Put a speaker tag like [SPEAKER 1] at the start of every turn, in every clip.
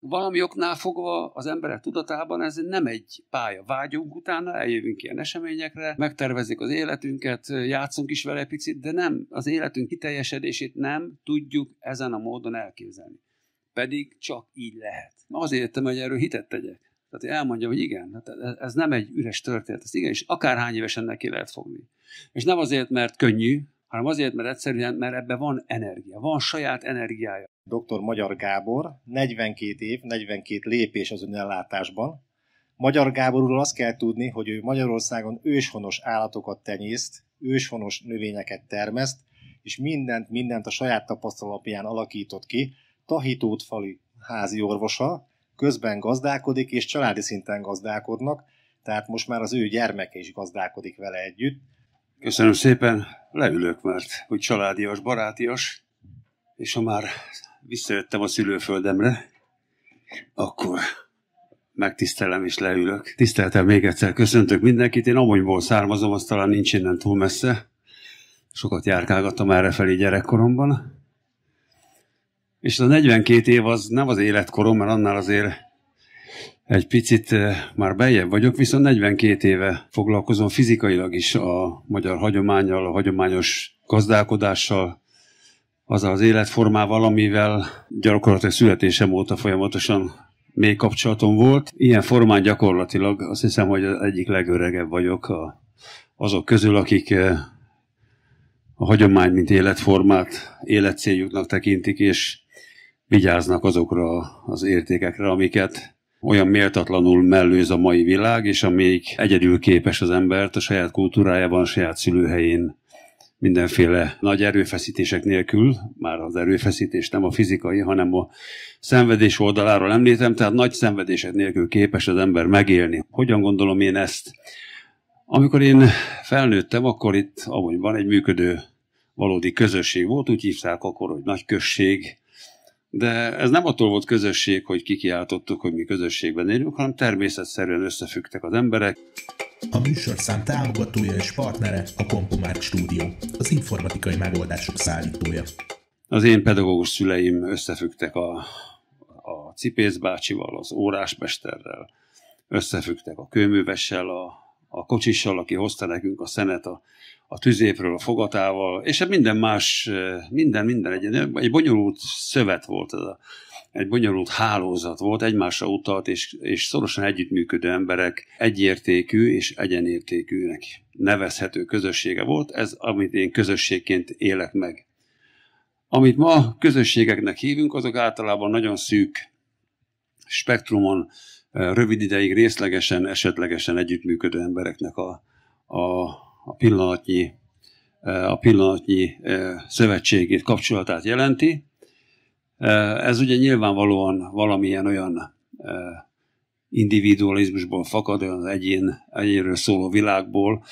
[SPEAKER 1] valami oknál fogva az emberek tudatában ez nem egy pálya. Vágyunk utána, eljövünk ilyen eseményekre, megtervezik az életünket, játszunk is vele picit, de nem, az életünk kiteljesedését nem tudjuk ezen a módon elképzelni. Pedig csak így lehet. Azért értem, hogy erről hitet tegyek. Tehát elmondja, hogy igen, hát ez nem egy üres történet, ez igen, és akárhány évesen neki lehet fogni. És nem azért, mert könnyű, hanem azért, mert egyszerűen, mert ebben van energia, van saját energiája dr. Magyar Gábor, 42 év, 42 lépés az önellátásban. Magyar Gáborról azt kell tudni, hogy ő Magyarországon őshonos állatokat tenyészt, őshonos növényeket termeszt, és mindent, mindent a saját tapasztalapján alakított ki, Tahitót fali házi orvosa, közben gazdálkodik, és családi szinten gazdálkodnak, tehát most már az ő gyermeke is gazdálkodik vele együtt. Köszönöm szépen, leülök, mert hogy családias, barátias, és ha már visszajöttem a szülőföldemre, akkor megtisztelem és leülök. Tiszteltem még egyszer, köszöntök mindenkit. Én Amonyból származom, az talán nincs innen túl messze. Sokat járkálgattam erre felé gyerekkoromban. És a 42 év az nem az életkorom, mert annál azért egy picit eh, már bejebb vagyok, viszont 42 éve foglalkozom fizikailag is a magyar hagyományjal, a hagyományos gazdálkodással, az az életformával, amivel gyakorlatilag születésem óta folyamatosan mély kapcsolatom volt. Ilyen formán gyakorlatilag azt hiszem, hogy az egyik legöregebb vagyok a, azok közül, akik eh, a hagyomány, mint életformát életcéljuknak tekintik, és vigyáznak azokra az értékekre, amiket olyan méltatlanul mellőz a mai világ, és amíg egyedül képes az embert a saját kultúrájában, a saját szülőhelyén mindenféle nagy erőfeszítések nélkül, már az erőfeszítés nem a fizikai, hanem a szenvedés oldaláról említem, tehát nagy szenvedések nélkül képes az ember megélni. Hogyan gondolom én ezt? Amikor én felnőttem, akkor itt van egy működő valódi közösség volt, úgy hívták akkor, hogy nagy község, de ez nem attól volt közösség, hogy kikiáltottuk, hogy mi közösségben élünk, hanem természetszerűen összefügtek az emberek. A műsorszám támogatója és partnere a CompuMark Stúdió, az informatikai megoldások szállítója. Az én pedagógus szüleim összefügtek a, a cipészbácsival, az órásmesterrel, összefügtek a kőművessel, a a kocsissal, aki hozta nekünk a szenet a, a tüzépről, a fogatával, és hát minden más, eh, minden, minden egy, egy bonyolult szövet volt ez a, egy bonyolult hálózat volt, egymásra utalt és, és szorosan együttműködő emberek egyértékű és egyenértékűnek nevezhető közössége volt, ez amit én közösségként élek meg. Amit ma közösségeknek hívünk, azok általában nagyon szűk spektrumon rövid ideig részlegesen, esetlegesen együttműködő embereknek a, a, a pillanatnyi a pillanatnyi szövetségét, kapcsolatát jelenti. Ez ugye nyilvánvalóan valamilyen olyan individualizmusból fakad, olyan egyén, egyénről szóló világból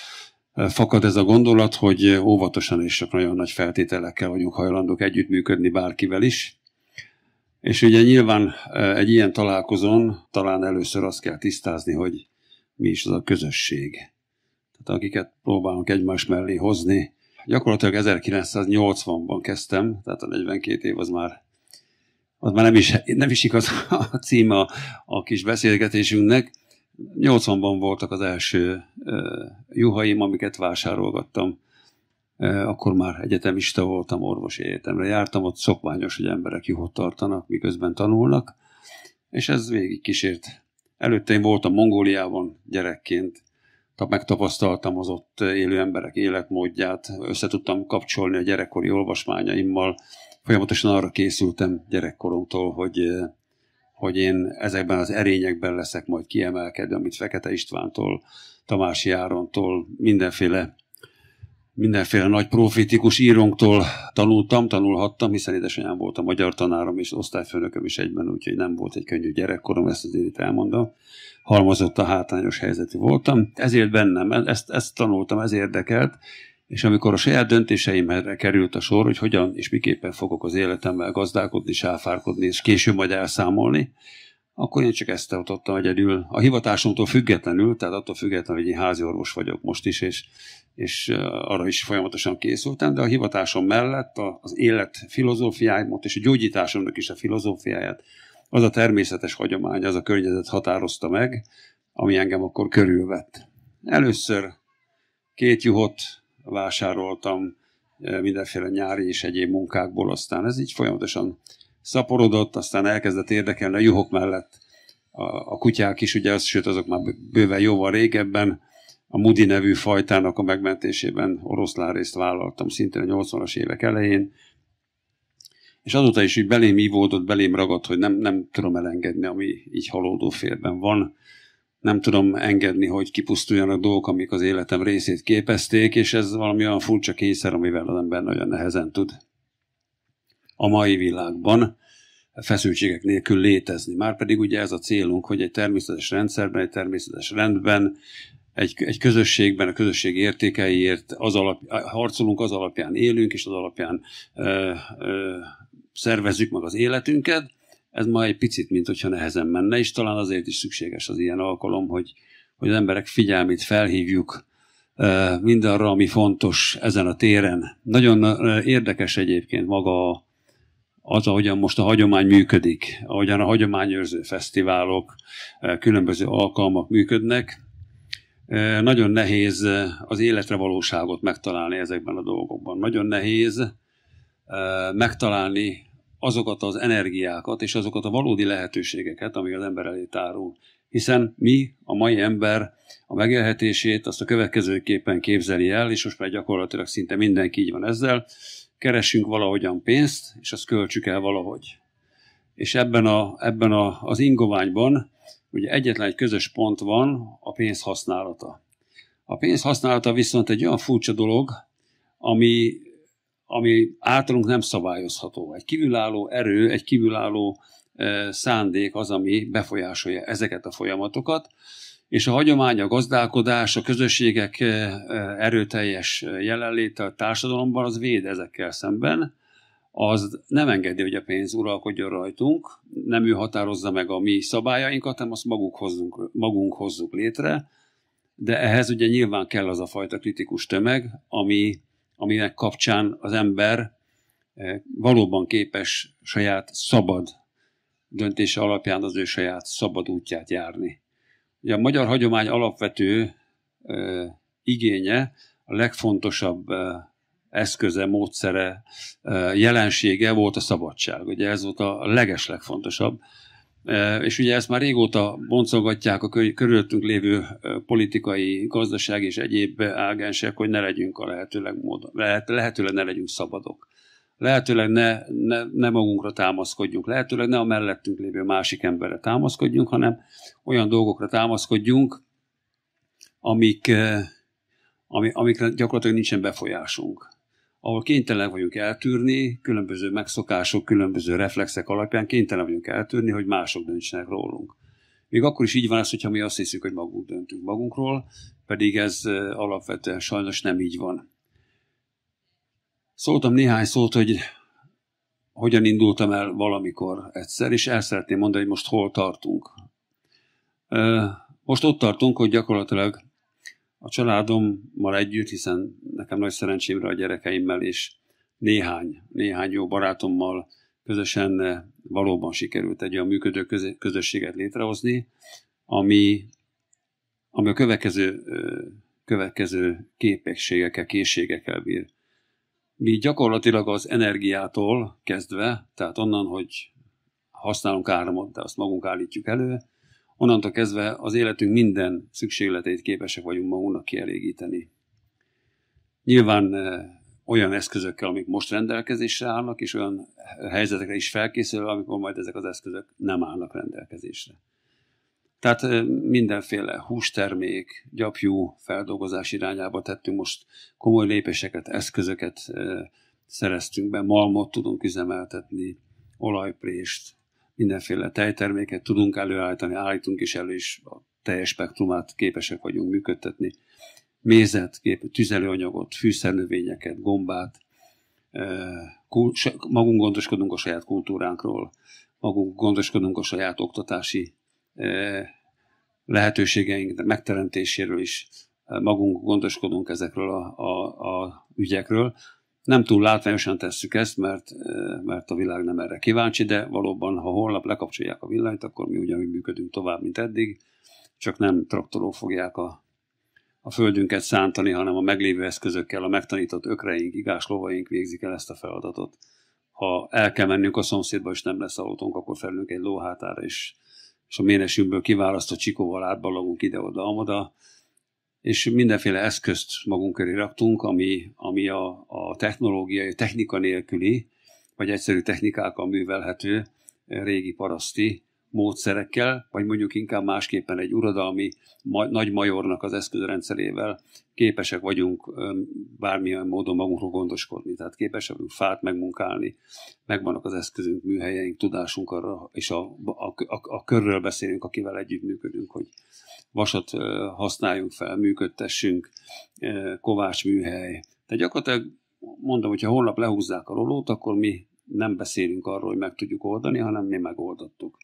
[SPEAKER 1] fakad ez a gondolat, hogy óvatosan és csak nagyon nagy feltételekkel vagyunk hajlandók együttműködni bárkivel is. És ugye nyilván egy ilyen találkozón talán először azt kell tisztázni, hogy mi is az a közösség. Tehát akiket próbálunk egymás mellé hozni. Gyakorlatilag 1980-ban kezdtem, tehát a 42 év az már az már nem is, nem is igaz a címe a, a kis beszélgetésünknek. 80-ban voltak az első juhaim, amiket vásárolgattam Eh, akkor már egyetemista voltam, orvosi egyetemre jártam, ott szokványos, hogy emberek juhot tartanak, miközben tanulnak, és ez végig kísért. Előtte én voltam Mongóliában gyerekként, megtapasztaltam az ott élő emberek életmódját, összetudtam kapcsolni a gyerekkori olvasmányaimmal, folyamatosan arra készültem gyerekkoromtól, hogy, eh, hogy én ezekben az erényekben leszek majd kiemelkedő, amit Fekete Istvántól, Tamási Árontól, mindenféle mindenféle nagy profétikus írónktól tanultam, tanulhattam, hiszen édesanyám volt a magyar tanárom és osztályfőnököm is egyben, úgyhogy nem volt egy könnyű gyerekkorom, ezt azért itt elmondom. Halmozott a hátrányos helyzetű voltam. Ezért bennem, ezt, ezt tanultam, ez érdekelt, és amikor a saját döntéseimre került a sor, hogy hogyan és miképpen fogok az életemmel gazdálkodni, sáfárkodni, és később majd elszámolni, akkor én csak ezt tartottam egyedül. A hivatásomtól függetlenül, tehát attól függetlenül, hogy én háziorvos vagyok most is, és és arra is folyamatosan készültem, de a hivatásom mellett az élet filozófiáimat és a gyógyításomnak is a filozófiáját, az a természetes hagyomány, az a környezet határozta meg, ami engem akkor körülvett. Először két juhot vásároltam mindenféle nyári és egyéb munkákból, aztán ez így folyamatosan szaporodott, aztán elkezdett érdekelni a juhok mellett a, a kutyák is, ugye, az, sőt azok már bőven jóval régebben, a Mudi nevű fajtának a megmentésében oroszlán részt vállaltam szintén a 80-as évek elején, és azóta is így belém ívódott, belém ragadt, hogy nem, nem tudom elengedni, ami így halódó félben van. Nem tudom engedni, hogy kipusztuljanak dolgok, amik az életem részét képezték, és ez valami olyan furcsa kényszer, amivel az ember nagyon nehezen tud a mai világban feszültségek nélkül létezni. Márpedig ugye ez a célunk, hogy egy természetes rendszerben, egy természetes rendben egy, egy közösségben, a közösség értékeiért az alap, harcolunk, az alapján élünk, és az alapján ö, ö, szervezzük meg az életünket. Ez ma egy picit, mint hogyha nehezen menne, és talán azért is szükséges az ilyen alkalom, hogy, hogy az emberek figyelmét felhívjuk ö, mindarra, ami fontos ezen a téren. Nagyon ö, érdekes egyébként maga a az, ahogyan most a hagyomány működik, ahogyan a hagyományőrző fesztiválok, különböző alkalmak működnek, nagyon nehéz az életre valóságot megtalálni ezekben a dolgokban. Nagyon nehéz megtalálni azokat az energiákat és azokat a valódi lehetőségeket, amik az ember elé tárul. Hiszen mi, a mai ember a megélhetését azt a következőképpen képzeli el, és most már gyakorlatilag szinte mindenki így van ezzel, keresünk valahogyan pénzt, és azt költsük el valahogy. És ebben, a, ebben a, az ingoványban ugye egyetlen egy közös pont van, a pénz használata. A pénz használata viszont egy olyan furcsa dolog, ami, ami általunk nem szabályozható. Egy kívülálló erő, egy kívülálló e, szándék az, ami befolyásolja ezeket a folyamatokat, és a hagyomány, a gazdálkodás, a közösségek e, e, erőteljes jelenléte a társadalomban az véd ezekkel szemben, az nem engedi, hogy a pénz uralkodjon rajtunk, nem ő határozza meg a mi szabályainkat, hanem azt maguk hozzunk, magunk hozzuk létre, de ehhez ugye nyilván kell az a fajta kritikus tömeg, ami, aminek kapcsán az ember eh, valóban képes saját szabad döntése alapján az ő saját szabad útját járni. Ugye a magyar hagyomány alapvető eh, igénye, a legfontosabb eh, eszköze, módszere, jelensége volt a szabadság. Ugye ez volt a legeslegfontosabb. És ugye ezt már régóta boncolgatják a körülöttünk lévő politikai, gazdaság és egyéb ágensek, hogy ne legyünk a lehetőleg módon, lehet, lehetőleg ne legyünk szabadok. Lehetőleg ne, ne, ne magunkra támaszkodjunk, lehetőleg ne a mellettünk lévő másik emberre támaszkodjunk, hanem olyan dolgokra támaszkodjunk, amik, ami, amikre gyakorlatilag nincsen befolyásunk ahol kénytelen vagyunk eltűrni, különböző megszokások, különböző reflexek alapján kénytelen vagyunk eltűrni, hogy mások döntsenek rólunk. Még akkor is így van ez, hogyha mi azt hiszük, hogy magunk döntünk magunkról, pedig ez alapvetően sajnos nem így van. Szóltam néhány szót, hogy hogyan indultam el valamikor egyszer, és el szeretném mondani, hogy most hol tartunk. Most ott tartunk, hogy gyakorlatilag a családommal együtt, hiszen nekem nagy szerencsémre a gyerekeimmel és néhány, néhány jó barátommal közösen eh, valóban sikerült egy olyan működő közösséget létrehozni, ami, ami a következő, eh, következő képességekkel, készségekkel bír. Mi gyakorlatilag az energiától kezdve, tehát onnan, hogy használunk áramot, de azt magunk állítjuk elő, onnantól kezdve az életünk minden szükségleteit képesek vagyunk magunknak kielégíteni. Nyilván eh, olyan eszközökkel, amik most rendelkezésre állnak, és olyan helyzetekre is felkészülve, amikor majd ezek az eszközök nem állnak rendelkezésre. Tehát eh, mindenféle hústermék, gyapjú feldolgozás irányába tettünk most komoly lépéseket, eszközöket eh, szereztünk be, malmot tudunk üzemeltetni, olajprést, mindenféle tejterméket tudunk előállítani, állítunk is elő, is, a teljes spektrumát képesek vagyunk működtetni. Mézet, kép, tüzelőanyagot, fűszernövényeket, gombát, magunk gondoskodunk a saját kultúránkról, magunk gondoskodunk a saját oktatási lehetőségeink megteremtéséről is, magunk gondoskodunk ezekről a, a, a ügyekről, nem túl látványosan tesszük ezt, mert, eh, mert a világ nem erre kíváncsi, de valóban, ha holnap lekapcsolják a villanyt, akkor mi ugyanúgy működünk tovább, mint eddig, csak nem traktorok fogják a, a földünket szántani, hanem a meglévő eszközökkel, a megtanított ökreink, igás lovaink végzik el ezt a feladatot. Ha el kell mennünk a szomszédba, és nem lesz autónk, akkor felülünk egy lóhátára, és, és a ménesünkből kiválasztott csikóval átballagunk ide-oda-amoda, és mindenféle eszközt magunk köré raktunk, ami, ami a, a technológiai, technika nélküli, vagy egyszerű technikákkal művelhető eh, régi paraszti módszerekkel, vagy mondjuk inkább másképpen egy uradalmi ma, nagy majornak az eszközrendszerével képesek vagyunk bármilyen módon magunkról gondoskodni. Tehát képesek vagyunk fát megmunkálni, megvannak az eszközünk, műhelyeink, tudásunk arra, és a, a, a, a körről beszélünk, akivel együttműködünk, hogy vasat használjunk fel, működtessünk, kovács műhely. Tehát gyakorlatilag mondom, hogyha holnap lehúzzák a rolót, akkor mi nem beszélünk arról, hogy meg tudjuk oldani, hanem mi megoldottuk.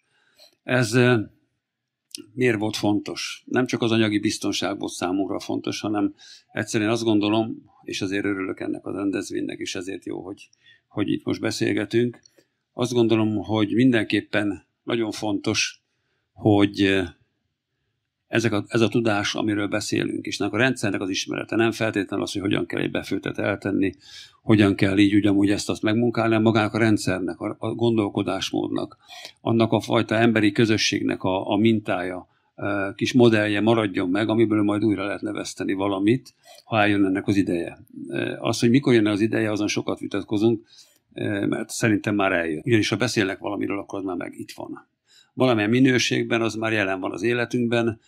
[SPEAKER 1] Ez miért volt fontos? Nem csak az anyagi biztonság volt számomra fontos, hanem egyszerűen azt gondolom, és azért örülök ennek a rendezvénynek, és ezért jó, hogy, hogy itt most beszélgetünk. Azt gondolom, hogy mindenképpen nagyon fontos, hogy ezek a, ez a tudás, amiről beszélünk, és a rendszernek az ismerete nem feltétlenül az, hogy hogyan kell egy befőtet eltenni, hogyan kell így ugyanúgy ezt azt megmunkálni, hanem magának a rendszernek, a, a gondolkodásmódnak, annak a fajta emberi közösségnek a, a mintája, e, kis modellje maradjon meg, amiből majd újra lehet neveszteni valamit, ha eljön ennek az ideje. E, az, hogy mikor jön az ideje, azon sokat vitatkozunk, e, mert szerintem már eljön. Ugyanis ha beszélnek valamiről, akkor az már meg itt van. Valamilyen minőségben az már jelen van az életünkben,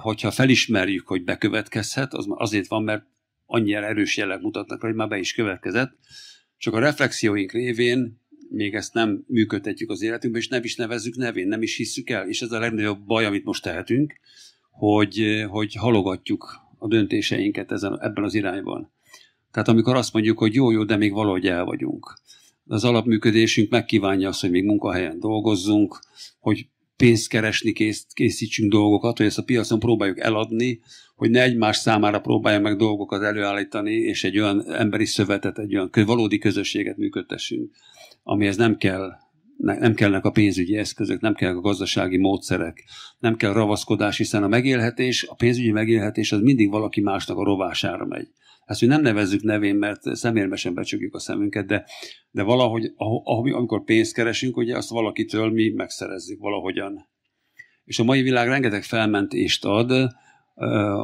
[SPEAKER 1] hogyha felismerjük, hogy bekövetkezhet, az azért van, mert annyira erős jelek mutatnak, hogy már be is következett, csak a reflexióink révén még ezt nem működtetjük az életünkben, és nem is nevezzük nevén, nem is hisszük el, és ez a legnagyobb baj, amit most tehetünk, hogy, hogy halogatjuk a döntéseinket ezen, ebben az irányban. Tehát amikor azt mondjuk, hogy jó, jó, de még valahogy el vagyunk. Az alapműködésünk megkívánja azt, hogy még munkahelyen dolgozzunk, hogy pénzt keresni kész, készítsünk dolgokat, hogy ezt a piacon próbáljuk eladni, hogy ne egymás számára próbáljuk meg dolgokat előállítani, és egy olyan emberi szövetet, egy olyan valódi közösséget működtessünk, amihez nem kell nem kellnek a pénzügyi eszközök, nem kellnek a gazdasági módszerek, nem kell ravaszkodás, hiszen a megélhetés, a pénzügyi megélhetés az mindig valaki másnak a rovására megy. Ezt hogy nem nevezzük nevén, mert szemérmesen sem becsukjuk a szemünket, de, de valahogy, amikor pénzt keresünk, ugye azt valakitől mi megszerezzük valahogyan. És a mai világ rengeteg felmentést ad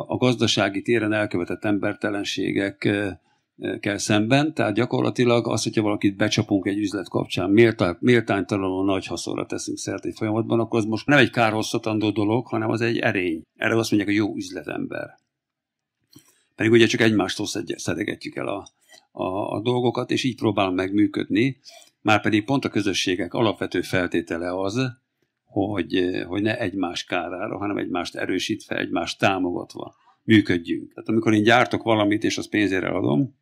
[SPEAKER 1] a gazdasági téren elkövetett embertelenségek, kell szemben, tehát gyakorlatilag az, hogyha valakit becsapunk egy üzlet kapcsán, méltánytalanul nagy haszonra teszünk szert egy folyamatban, akkor az most nem egy kárhosszatandó dolog, hanem az egy erény. Erre azt mondják, a jó üzletember. Pedig ugye csak egymástól szedegetjük el a, a, a dolgokat, és így próbál megműködni, márpedig pont a közösségek alapvető feltétele az, hogy, hogy ne egymás kárára, hanem egymást erősítve, egymást támogatva működjünk. Tehát amikor én gyártok valamit, és azt pénzére adom,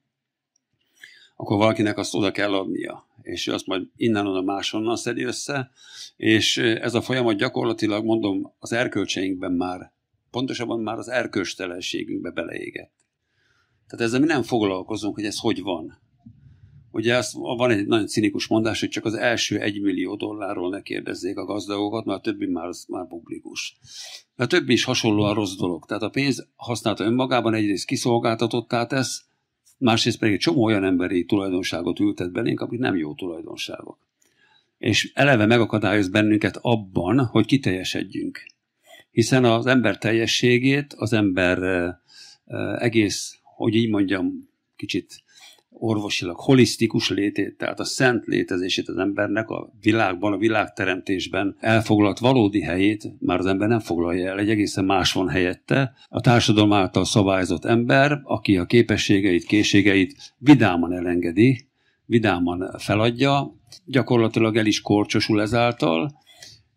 [SPEAKER 1] akkor valakinek azt oda kell adnia, és ő azt majd innen oda máshonnan szedi össze, és ez a folyamat gyakorlatilag, mondom, az erkölcseinkben már, pontosabban már az erkölcstelenségünkbe beleégett. Tehát ezzel mi nem foglalkozunk, hogy ez hogy van. Ugye az, van egy nagyon cinikus mondás, hogy csak az első egymillió dollárról ne kérdezzék a gazdagokat, mert a többi már, az már publikus. De a többi is hasonlóan rossz dolog. Tehát a pénz használta önmagában egyrészt kiszolgáltatottá tesz, másrészt pedig egy csomó olyan emberi tulajdonságot ültet belénk, amik nem jó tulajdonságok. És eleve megakadályoz bennünket abban, hogy kiteljesedjünk. Hiszen az ember teljességét, az ember eh, eh, egész, hogy így mondjam, kicsit orvosilag holisztikus létét, tehát a szent létezését az embernek a világban, a világteremtésben elfoglalt valódi helyét már az ember nem foglalja el, egy egészen más van helyette. A társadalom által szabályozott ember, aki a képességeit, készségeit vidáman elengedi, vidáman feladja, gyakorlatilag el is korcsosul ezáltal,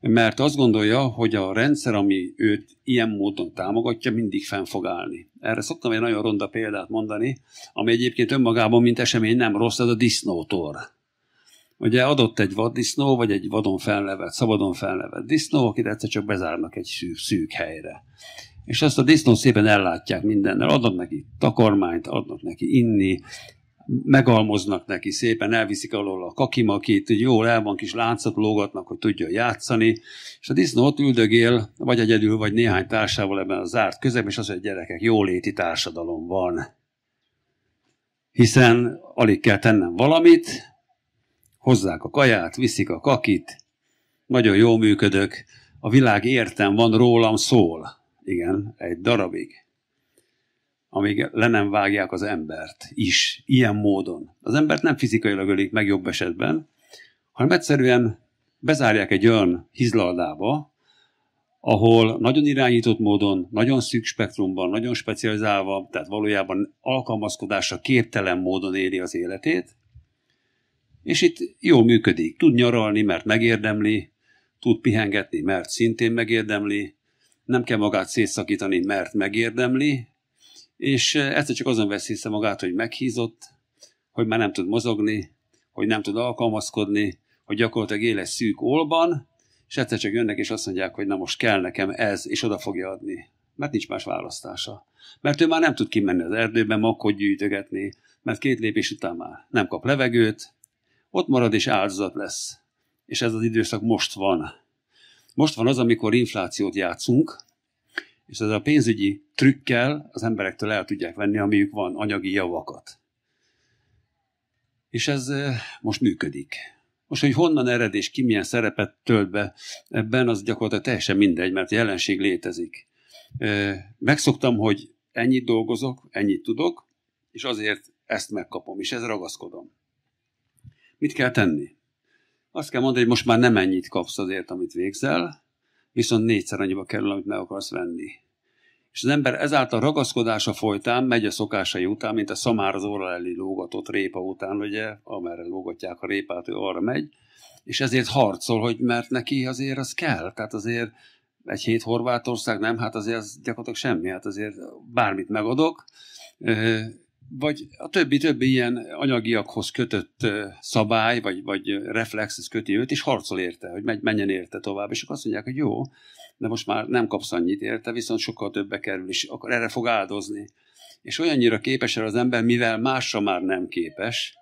[SPEAKER 1] mert azt gondolja, hogy a rendszer, ami őt ilyen módon támogatja, mindig fenn fog állni. Erre szoktam egy nagyon ronda példát mondani, ami egyébként önmagában, mint esemény nem rossz, ez a disznótor. Ugye adott egy vaddisznó, vagy egy vadon fellevett, szabadon fellevett disznó, akit egyszer csak bezárnak egy szűk, szűk helyre. És ezt a disznót szépen ellátják mindennel, adnak neki takarmányt, adnak neki inni, megalmoznak neki szépen, elviszik alól a kakimakit, hogy jól el van kis láncot lógatnak, hogy tudja játszani, és a disznó ott üldögél, vagy egyedül, vagy néhány társával ebben a zárt közegben, és az, hogy gyerekek, jóléti társadalom van. Hiszen alig kell tennem valamit, hozzák a kaját, viszik a kakit, nagyon jól működök, a világ értem, van rólam szól. Igen, egy darabig amíg le nem vágják az embert is, ilyen módon. Az embert nem fizikailag ölik meg jobb esetben, hanem egyszerűen bezárják egy olyan hizlaldába, ahol nagyon irányított módon, nagyon szűk spektrumban, nagyon specializálva, tehát valójában alkalmazkodásra képtelen módon éli az életét, és itt jól működik. Tud nyaralni, mert megérdemli, tud pihengetni, mert szintén megérdemli, nem kell magát szétszakítani, mert megérdemli, és egyszer csak azon vesz észre magát, hogy meghízott, hogy már nem tud mozogni, hogy nem tud alkalmazkodni, hogy gyakorlatilag egy szűk olban, és egyszer csak jönnek, és azt mondják, hogy na most kell nekem ez, és oda fogja adni. Mert nincs más választása. Mert ő már nem tud kimenni az erdőbe, makkot gyűjtögetni, mert két lépés után már nem kap levegőt, ott marad és áldozat lesz. És ez az időszak most van. Most van az, amikor inflációt játszunk, és ez a pénzügyi trükkel az emberektől el tudják venni, amiük van, anyagi javakat. És ez eh, most működik. Most, hogy honnan ered és ki milyen szerepet tölt be ebben, az gyakorlatilag teljesen mindegy, mert a jelenség létezik. Eh, megszoktam, hogy ennyit dolgozok, ennyit tudok, és azért ezt megkapom, és ez ragaszkodom. Mit kell tenni? Azt kell mondani, hogy most már nem ennyit kapsz azért, amit végzel, viszont négyszer annyiba kerül, amit meg akarsz venni. És az ember ezáltal ragaszkodása folytán megy a szokásai után, mint a szamár az orral elé lógatott répa után, ugye, amerre lógatják a répát, ő arra megy, és ezért harcol, hogy mert neki azért az kell, tehát azért egy hét Horvátország nem, hát azért az gyakorlatilag semmi, hát azért bármit megadok, vagy a többi-többi ilyen anyagiakhoz kötött szabály, vagy, vagy ez köti őt, és harcol érte, hogy menjen érte tovább. És akkor azt mondják, hogy jó, de most már nem kapsz annyit érte, viszont sokkal többe kerül, és akkor erre fog áldozni. És olyannyira képes erre az ember, mivel másra már nem képes,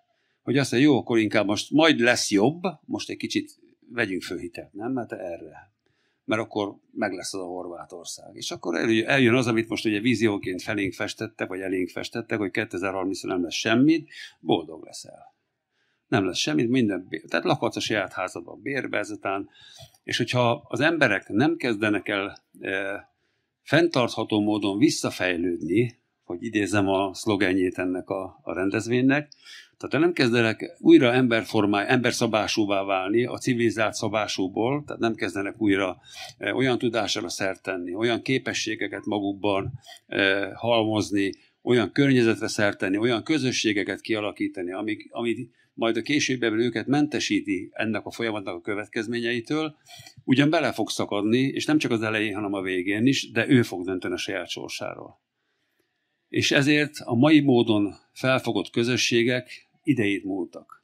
[SPEAKER 1] hogy azt mondja, jó, akkor inkább most majd lesz jobb, most egy kicsit vegyünk föl hitelt, nem? Mert hát erre mert akkor meg lesz az a Horvátország. És akkor eljön az, amit most ugye vízióként felénk festettek, vagy elénk festettek, hogy 2030 nem lesz semmit, boldog leszel. Nem lesz semmit, minden bér. Tehát lakhatsz a saját házadban bérbe ezután, és hogyha az emberek nem kezdenek el e, fenntartható módon visszafejlődni, hogy idézem a szlogenjét ennek a, a rendezvénynek, tehát nem kezdenek újra emberformáj, emberszabásúvá válni a civilizált szabásúból, tehát nem kezdenek újra e, olyan tudásra szert tenni, olyan képességeket magukban e, halmozni, olyan környezetre szert tenni, olyan közösségeket kialakítani, amik, amit majd a későbben őket mentesíti ennek a folyamatnak a következményeitől, ugyan bele fog szakadni, és nem csak az elején, hanem a végén is, de ő fog dönteni a saját sorsáról és ezért a mai módon felfogott közösségek idejét múltak.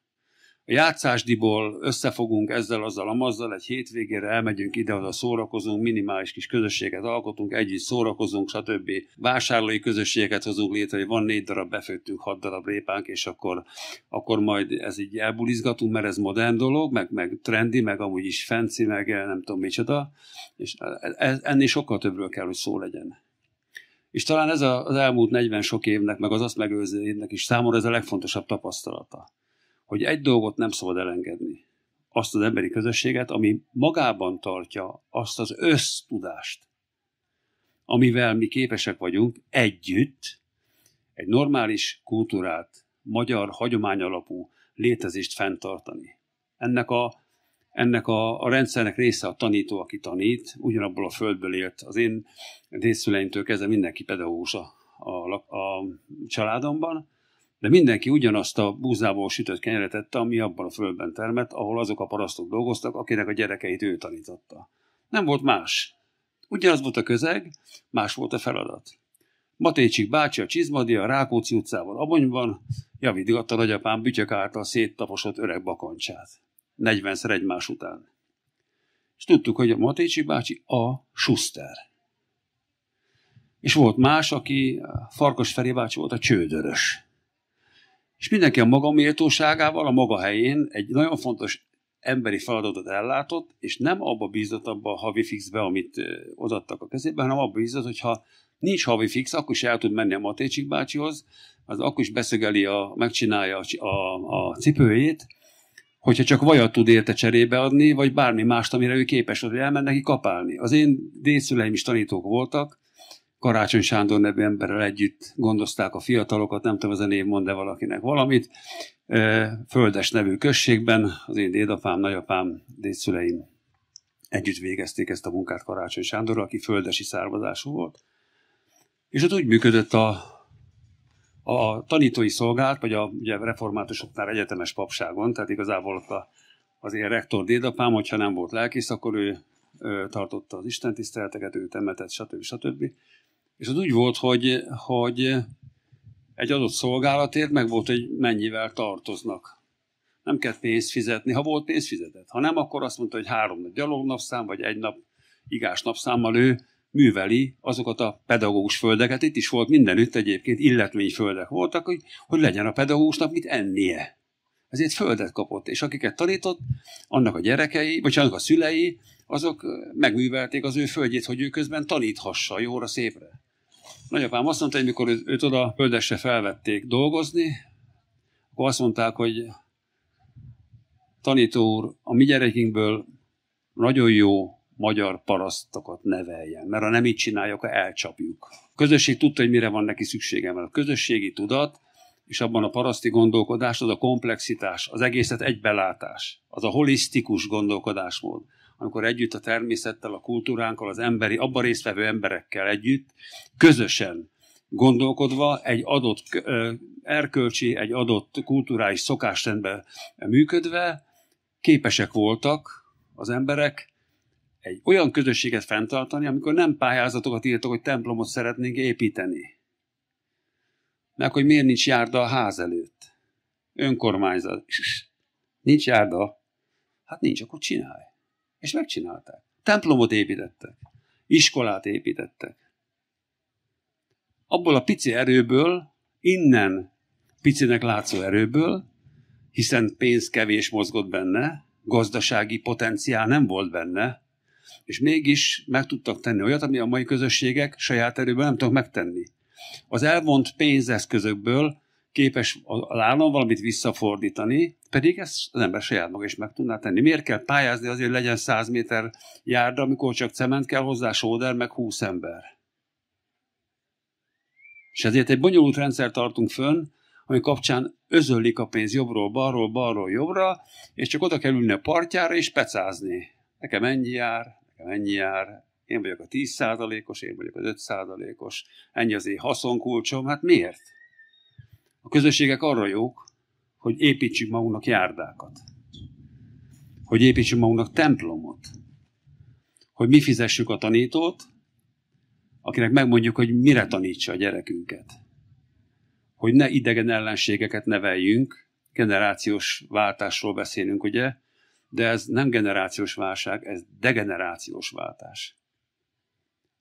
[SPEAKER 1] A játszásdiból összefogunk ezzel, azzal, amazzal, egy hétvégére elmegyünk ide-oda, szórakozunk, minimális kis közösséget alkotunk, együtt szórakozunk, stb. Vásárlói közösséget hozunk létre, hogy van négy darab, befőttünk hat darab répánk, és akkor, akkor majd ez így elbulizgatunk, mert ez modern dolog, meg, meg trendi, meg amúgy is fancy, meg nem tudom micsoda, és e, e, ennél sokkal többről kell, hogy szó legyen. És talán ez a, az elmúlt 40 sok évnek, meg az azt megőző évnek is számomra ez a legfontosabb tapasztalata, hogy egy dolgot nem szabad elengedni, azt az emberi közösséget, ami magában tartja azt az össztudást, amivel mi képesek vagyunk együtt egy normális kultúrát, magyar hagyomány alapú létezést fenntartani. Ennek a ennek a, a rendszernek része a tanító, aki tanít, ugyanabból a földből élt. Az én dédszüleimtől kezdve mindenki pedagógus a, a, a családomban, de mindenki ugyanazt a búzából sütött kenyeret ette, ami abban a földben termett, ahol azok a parasztok dolgoztak, akinek a gyerekeit ő tanította. Nem volt más. Ugyanaz volt a közeg, más volt a feladat. Matécsik bácsi a Csizmadi a Rákóczi utcában, Abonyban, javítgatta nagyapám bütyök által széttaposott öreg bakancsát. 40-szer egymás után. És tudtuk, hogy a Matécsi bácsi a Schuster. És volt más, aki Farkas Feri bácsi volt a csődörös. És mindenki a maga méltóságával, a maga helyén egy nagyon fontos emberi feladatot ellátott, és nem abba bízott abba a havi fixbe, amit odattak a kezébe, hanem abba bízott, hogy ha nincs havi fix, akkor is el tud menni a Matécsik bácsihoz, az akkor is beszögeli, a, megcsinálja a, a, a cipőjét, hogyha csak vajat tud érte cserébe adni, vagy bármi mást, amire ő képes, hogy elmen neki kapálni. Az én dédszüleim is tanítók voltak, Karácsony Sándor nevű emberrel együtt gondozták a fiatalokat, nem tudom, ez a név mond-e valakinek valamit, Földes nevű községben, az én dédapám, nagyapám, dédszüleim együtt végezték ezt a munkát Karácsony Sándorral, aki földesi származású volt. És ott úgy működött a, a tanítói szolgált, vagy a ugye reformátusoknál egyetemes papságon, tehát igazából ott a, az én rektor dédapám, hogyha nem volt lelkész, akkor ő, ő tartotta az istentiszteleteket, ő temetett, stb. stb. És az úgy volt, hogy, hogy egy adott szolgálatért meg volt, hogy mennyivel tartoznak. Nem kell pénzt fizetni, ha volt pénzt fizetett. Ha nem, akkor azt mondta, hogy három nap gyalognapszám, vagy egy nap igás napszámmal ő műveli azokat a pedagógus földeket, itt is volt mindenütt egyébként illetményföldek voltak, hogy, hogy legyen a pedagógusnak mit ennie. Ezért földet kapott, és akiket tanított, annak a gyerekei, vagy annak a szülei, azok megművelték az ő földjét, hogy ő közben taníthassa jóra szépre. Nagyapám azt mondta, hogy mikor őt oda földesre felvették dolgozni, akkor azt mondták, hogy tanító úr, a mi gyerekünkből nagyon jó magyar parasztokat neveljen, mert ha nem így csináljuk, akkor elcsapjuk. A közösség tudta, hogy mire van neki szüksége, mert a közösségi tudat és abban a paraszti gondolkodás, az a komplexitás, az egészet egybelátás, az a holisztikus gondolkodásmód, amikor együtt a természettel, a kultúránkkal, az emberi, abban résztvevő emberekkel együtt, közösen gondolkodva egy adott erkölcsi, egy adott kulturális szokásrendben működve képesek voltak az emberek egy olyan közösséget fenntartani, amikor nem pályázatokat írtok, hogy templomot szeretnénk építeni. Meg hogy miért nincs járda a ház előtt. Önkormányzat. Nincs járda. Hát nincs, akkor csinálj. És megcsinálták. Templomot építettek. Iskolát építettek. Abból a pici erőből, innen picinek látszó erőből, hiszen pénz kevés mozgott benne, gazdasági potenciál nem volt benne, és mégis meg tudtak tenni olyat, ami a mai közösségek saját erőből nem tudnak megtenni. Az elvont pénzeszközökből képes az állam valamit visszafordítani, pedig ezt az ember saját maga is meg tudná tenni. Miért kell pályázni azért, hogy legyen 100 méter járda, amikor csak cement kell hozzá, sóder, meg 20 ember? És ezért egy bonyolult rendszer tartunk fönn, ami kapcsán özöllik a pénz jobbról, balról, balról, jobbra, és csak oda kell ülni a partjára és pecázni. Nekem ennyi jár, nekem ennyi jár, én vagyok a 10%-os, én vagyok az 5%-os, ennyi az én haszonkulcsom, hát miért? A közösségek arra jók, hogy építsük magunknak járdákat, hogy építsük magunknak templomot, hogy mi fizessük a tanítót, akinek megmondjuk, hogy mire tanítsa a gyerekünket. Hogy ne idegen ellenségeket neveljünk, generációs váltásról beszélünk, ugye? De ez nem generációs válság, ez degenerációs váltás.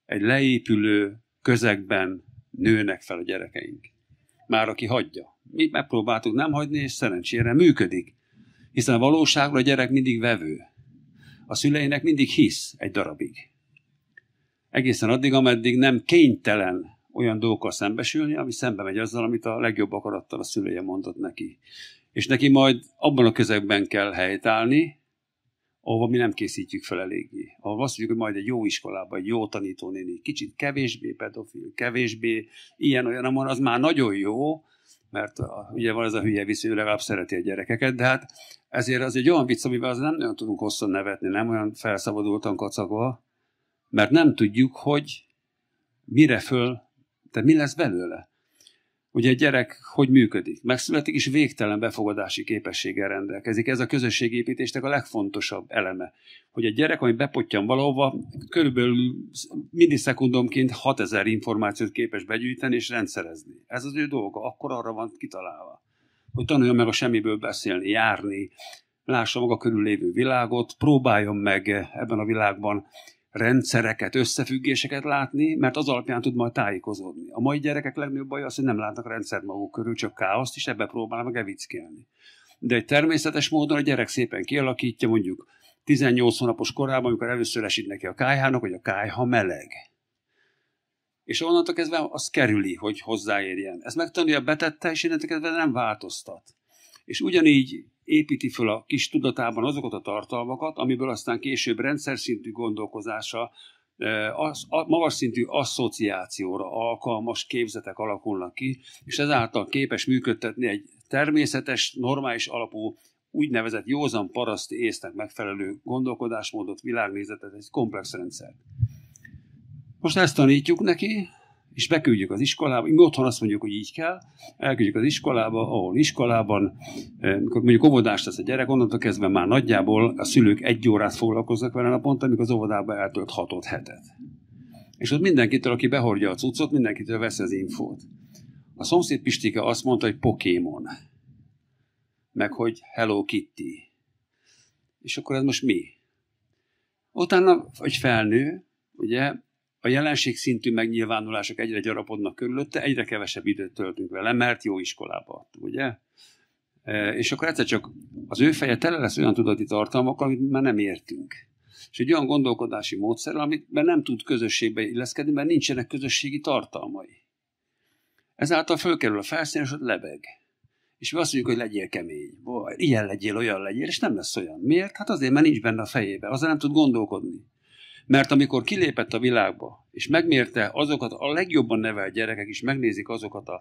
[SPEAKER 1] Egy leépülő közegben nőnek fel a gyerekeink. Már aki hagyja. Mi megpróbáltuk nem hagyni, és szerencsére működik. Hiszen a valóságra a gyerek mindig vevő. A szüleinek mindig hisz egy darabig. Egészen addig, ameddig nem kénytelen olyan dolgokkal szembesülni, ami szembe megy azzal, amit a legjobb akarattal a szülője mondott neki. És neki majd abban a közegben kell helytállni, ahova mi nem készítjük fel eléggé. Ahol azt mondjuk, hogy majd egy jó iskolába, egy jó tanítónéni, kicsit kevésbé pedofil, kevésbé ilyen-olyan, az már nagyon jó, mert a, ugye van ez a hülye viszony, legalább szereti a gyerekeket, de hát ezért az egy olyan vicc, amivel az nem nagyon tudunk hosszan nevetni, nem olyan felszabadultan kacagva, mert nem tudjuk, hogy mire föl, tehát mi lesz belőle. Hogy egy gyerek hogy működik? Megszületik, és végtelen befogadási képességgel rendelkezik. Ez a közösségépítésnek a legfontosabb eleme. Hogy egy gyerek, ami bepottyan valahova, körülbelül millisekundomként 6000 információt képes begyűjteni és rendszerezni. Ez az ő dolga, akkor arra van kitalálva. Hogy tanuljon meg a semmiből beszélni, járni, lássa maga körül lévő világot, próbáljon meg ebben a világban rendszereket, összefüggéseket látni, mert az alapján tud majd tájékozódni. A mai gyerekek legnagyobb baj az, hogy nem látnak rendszert maguk körül, csak káoszt, és ebbe próbál meg evickelni. De egy természetes módon a gyerek szépen kialakítja, mondjuk 18 hónapos korában, amikor először esik neki a kájhának, hogy a kájha meleg. És onnantól kezdve az kerüli, hogy hozzáérjen. Ez megtanulja betette, és innentől kezdve nem változtat. És ugyanígy építi föl a kis tudatában azokat a tartalmakat, amiből aztán később rendszer szintű gondolkozása, e, az, a magas szintű asszociációra alkalmas képzetek alakulnak ki, és ezáltal képes működtetni egy természetes, normális alapú úgynevezett józan paraszti észnek megfelelő gondolkodásmódot, világnézetet, egy komplex rendszert. Most ezt tanítjuk neki, és beküldjük az iskolába. Mi otthon azt mondjuk, hogy így kell, elküldjük az iskolába, ahol iskolában, eh, mikor mondjuk óvodást tesz a gyerek, onnantól kezdve már nagyjából a szülők egy órát foglalkoznak vele naponta, amikor az óvodába eltölt hatot hetet. És ott mindenkitől, aki behordja a cuccot, mindenkitől vesz az infót. A szomszéd Pistike azt mondta, hogy Pokémon, meg hogy Hello Kitty. És akkor ez most mi? Utána, hogy felnő, ugye, a jelenség szintű megnyilvánulások egyre gyarapodnak körülötte, egyre kevesebb időt töltünk vele, mert jó iskolába adtuk, ugye? E, és akkor egyszer csak az ő feje tele lesz olyan tudati tartalmakkal, amit már nem értünk. És egy olyan gondolkodási módszerrel, amiben nem tud közösségbe illeszkedni, mert nincsenek közösségi tartalmai. Ezáltal fölkerül a felszín, és ott lebeg. És mi azt mondjuk, hogy legyél kemény. Boy, ilyen legyél, olyan legyél, és nem lesz olyan. Miért? Hát azért, mert nincs benne a fejébe, Azért nem tud gondolkodni. Mert amikor kilépett a világba, és megmérte azokat, a legjobban nevelt gyerekek is megnézik azokat a,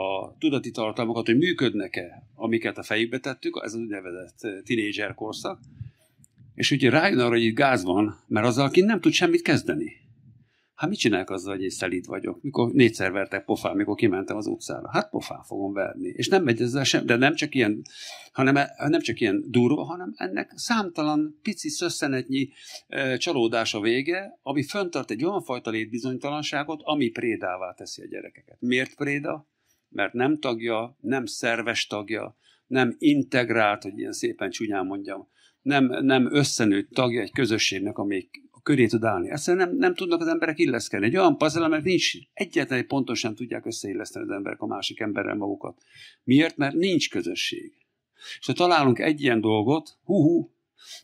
[SPEAKER 1] a tudati tartalmakat, hogy működnek-e, amiket a fejükbe tettük, ez az úgynevezett eh, tinédzser korszak, és úgy rájön arra, hogy itt gáz van, mert azzal aki nem tud semmit kezdeni. Hát mit csinálják azzal, hogy én szelíd vagyok? Mikor négyszer vertek pofán, mikor kimentem az utcára? Hát pofán fogom verni. És nem megy ezzel sem, de nem csak ilyen, hanem, e- nem csak ilyen durva, hanem ennek számtalan pici szösszenetnyi e, csalódása vége, ami föntart egy olyan fajta létbizonytalanságot, ami prédává teszi a gyerekeket. Miért préda? Mert nem tagja, nem szerves tagja, nem integrált, hogy ilyen szépen csúnyán mondjam, nem, nem összenőtt tagja egy közösségnek, amelyik a köré tud állni. Egyszerűen nem, nem tudnak az emberek illeszkedni. Egy olyan puzzle, mert nincs, egyetlen egy ponton sem tudják összeilleszteni az emberek a másik emberrel magukat. Miért? Mert nincs közösség. És ha találunk egy ilyen dolgot, hú,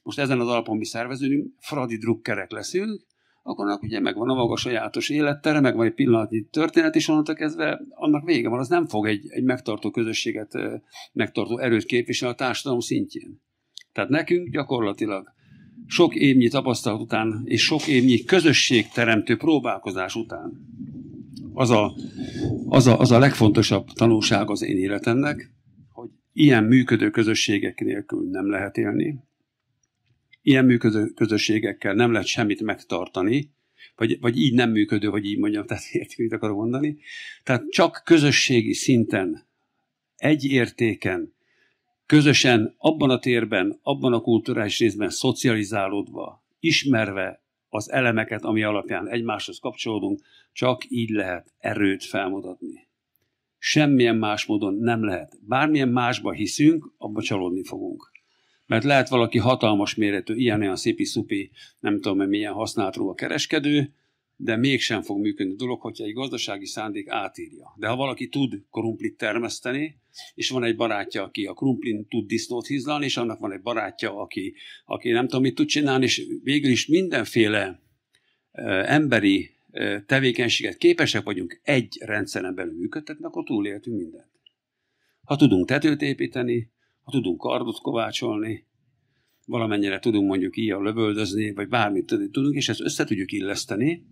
[SPEAKER 1] most ezen az alapon mi szerveződünk, fradi drukkerek leszünk, akkor ugye megvan a maga sajátos élettere, megvan egy pillanatnyi történet, és onnantól kezdve annak vége van, az nem fog egy, egy megtartó közösséget, megtartó erőt képviselni a társadalom szintjén. Tehát nekünk gyakorlatilag sok évnyi tapasztalat után és sok évnyi közösségteremtő próbálkozás után. Az a, az, a, az a legfontosabb tanulság az én életemnek, hogy ilyen működő közösségek nélkül nem lehet élni, ilyen működő közösségekkel nem lehet semmit megtartani, vagy, vagy így nem működő, vagy így mondjam, tehát értik, mit akarok mondani. Tehát csak közösségi szinten, egy értéken, közösen abban a térben, abban a kulturális részben szocializálódva, ismerve az elemeket, ami alapján egymáshoz kapcsolódunk, csak így lehet erőt felmutatni. Semmilyen más módon nem lehet. Bármilyen másba hiszünk, abba csalódni fogunk. Mert lehet valaki hatalmas méretű, ilyen-olyan szépi szupi nem tudom, milyen használt ruha kereskedő, de mégsem fog működni a dolog, hogyha egy gazdasági szándék átírja. De ha valaki tud krumplit termeszteni, és van egy barátja, aki a krumplin tud disznót hízlalni, és annak van egy barátja, aki, aki nem tudom, mit tud csinálni, és végül is mindenféle eh, emberi eh, tevékenységet képesek vagyunk egy rendszeren belül működtetni, akkor túléltünk mindent. Ha tudunk tetőt építeni, ha tudunk kardot kovácsolni, valamennyire tudunk mondjuk ilyen lövöldözni, vagy bármit tudunk, és ezt össze tudjuk illeszteni,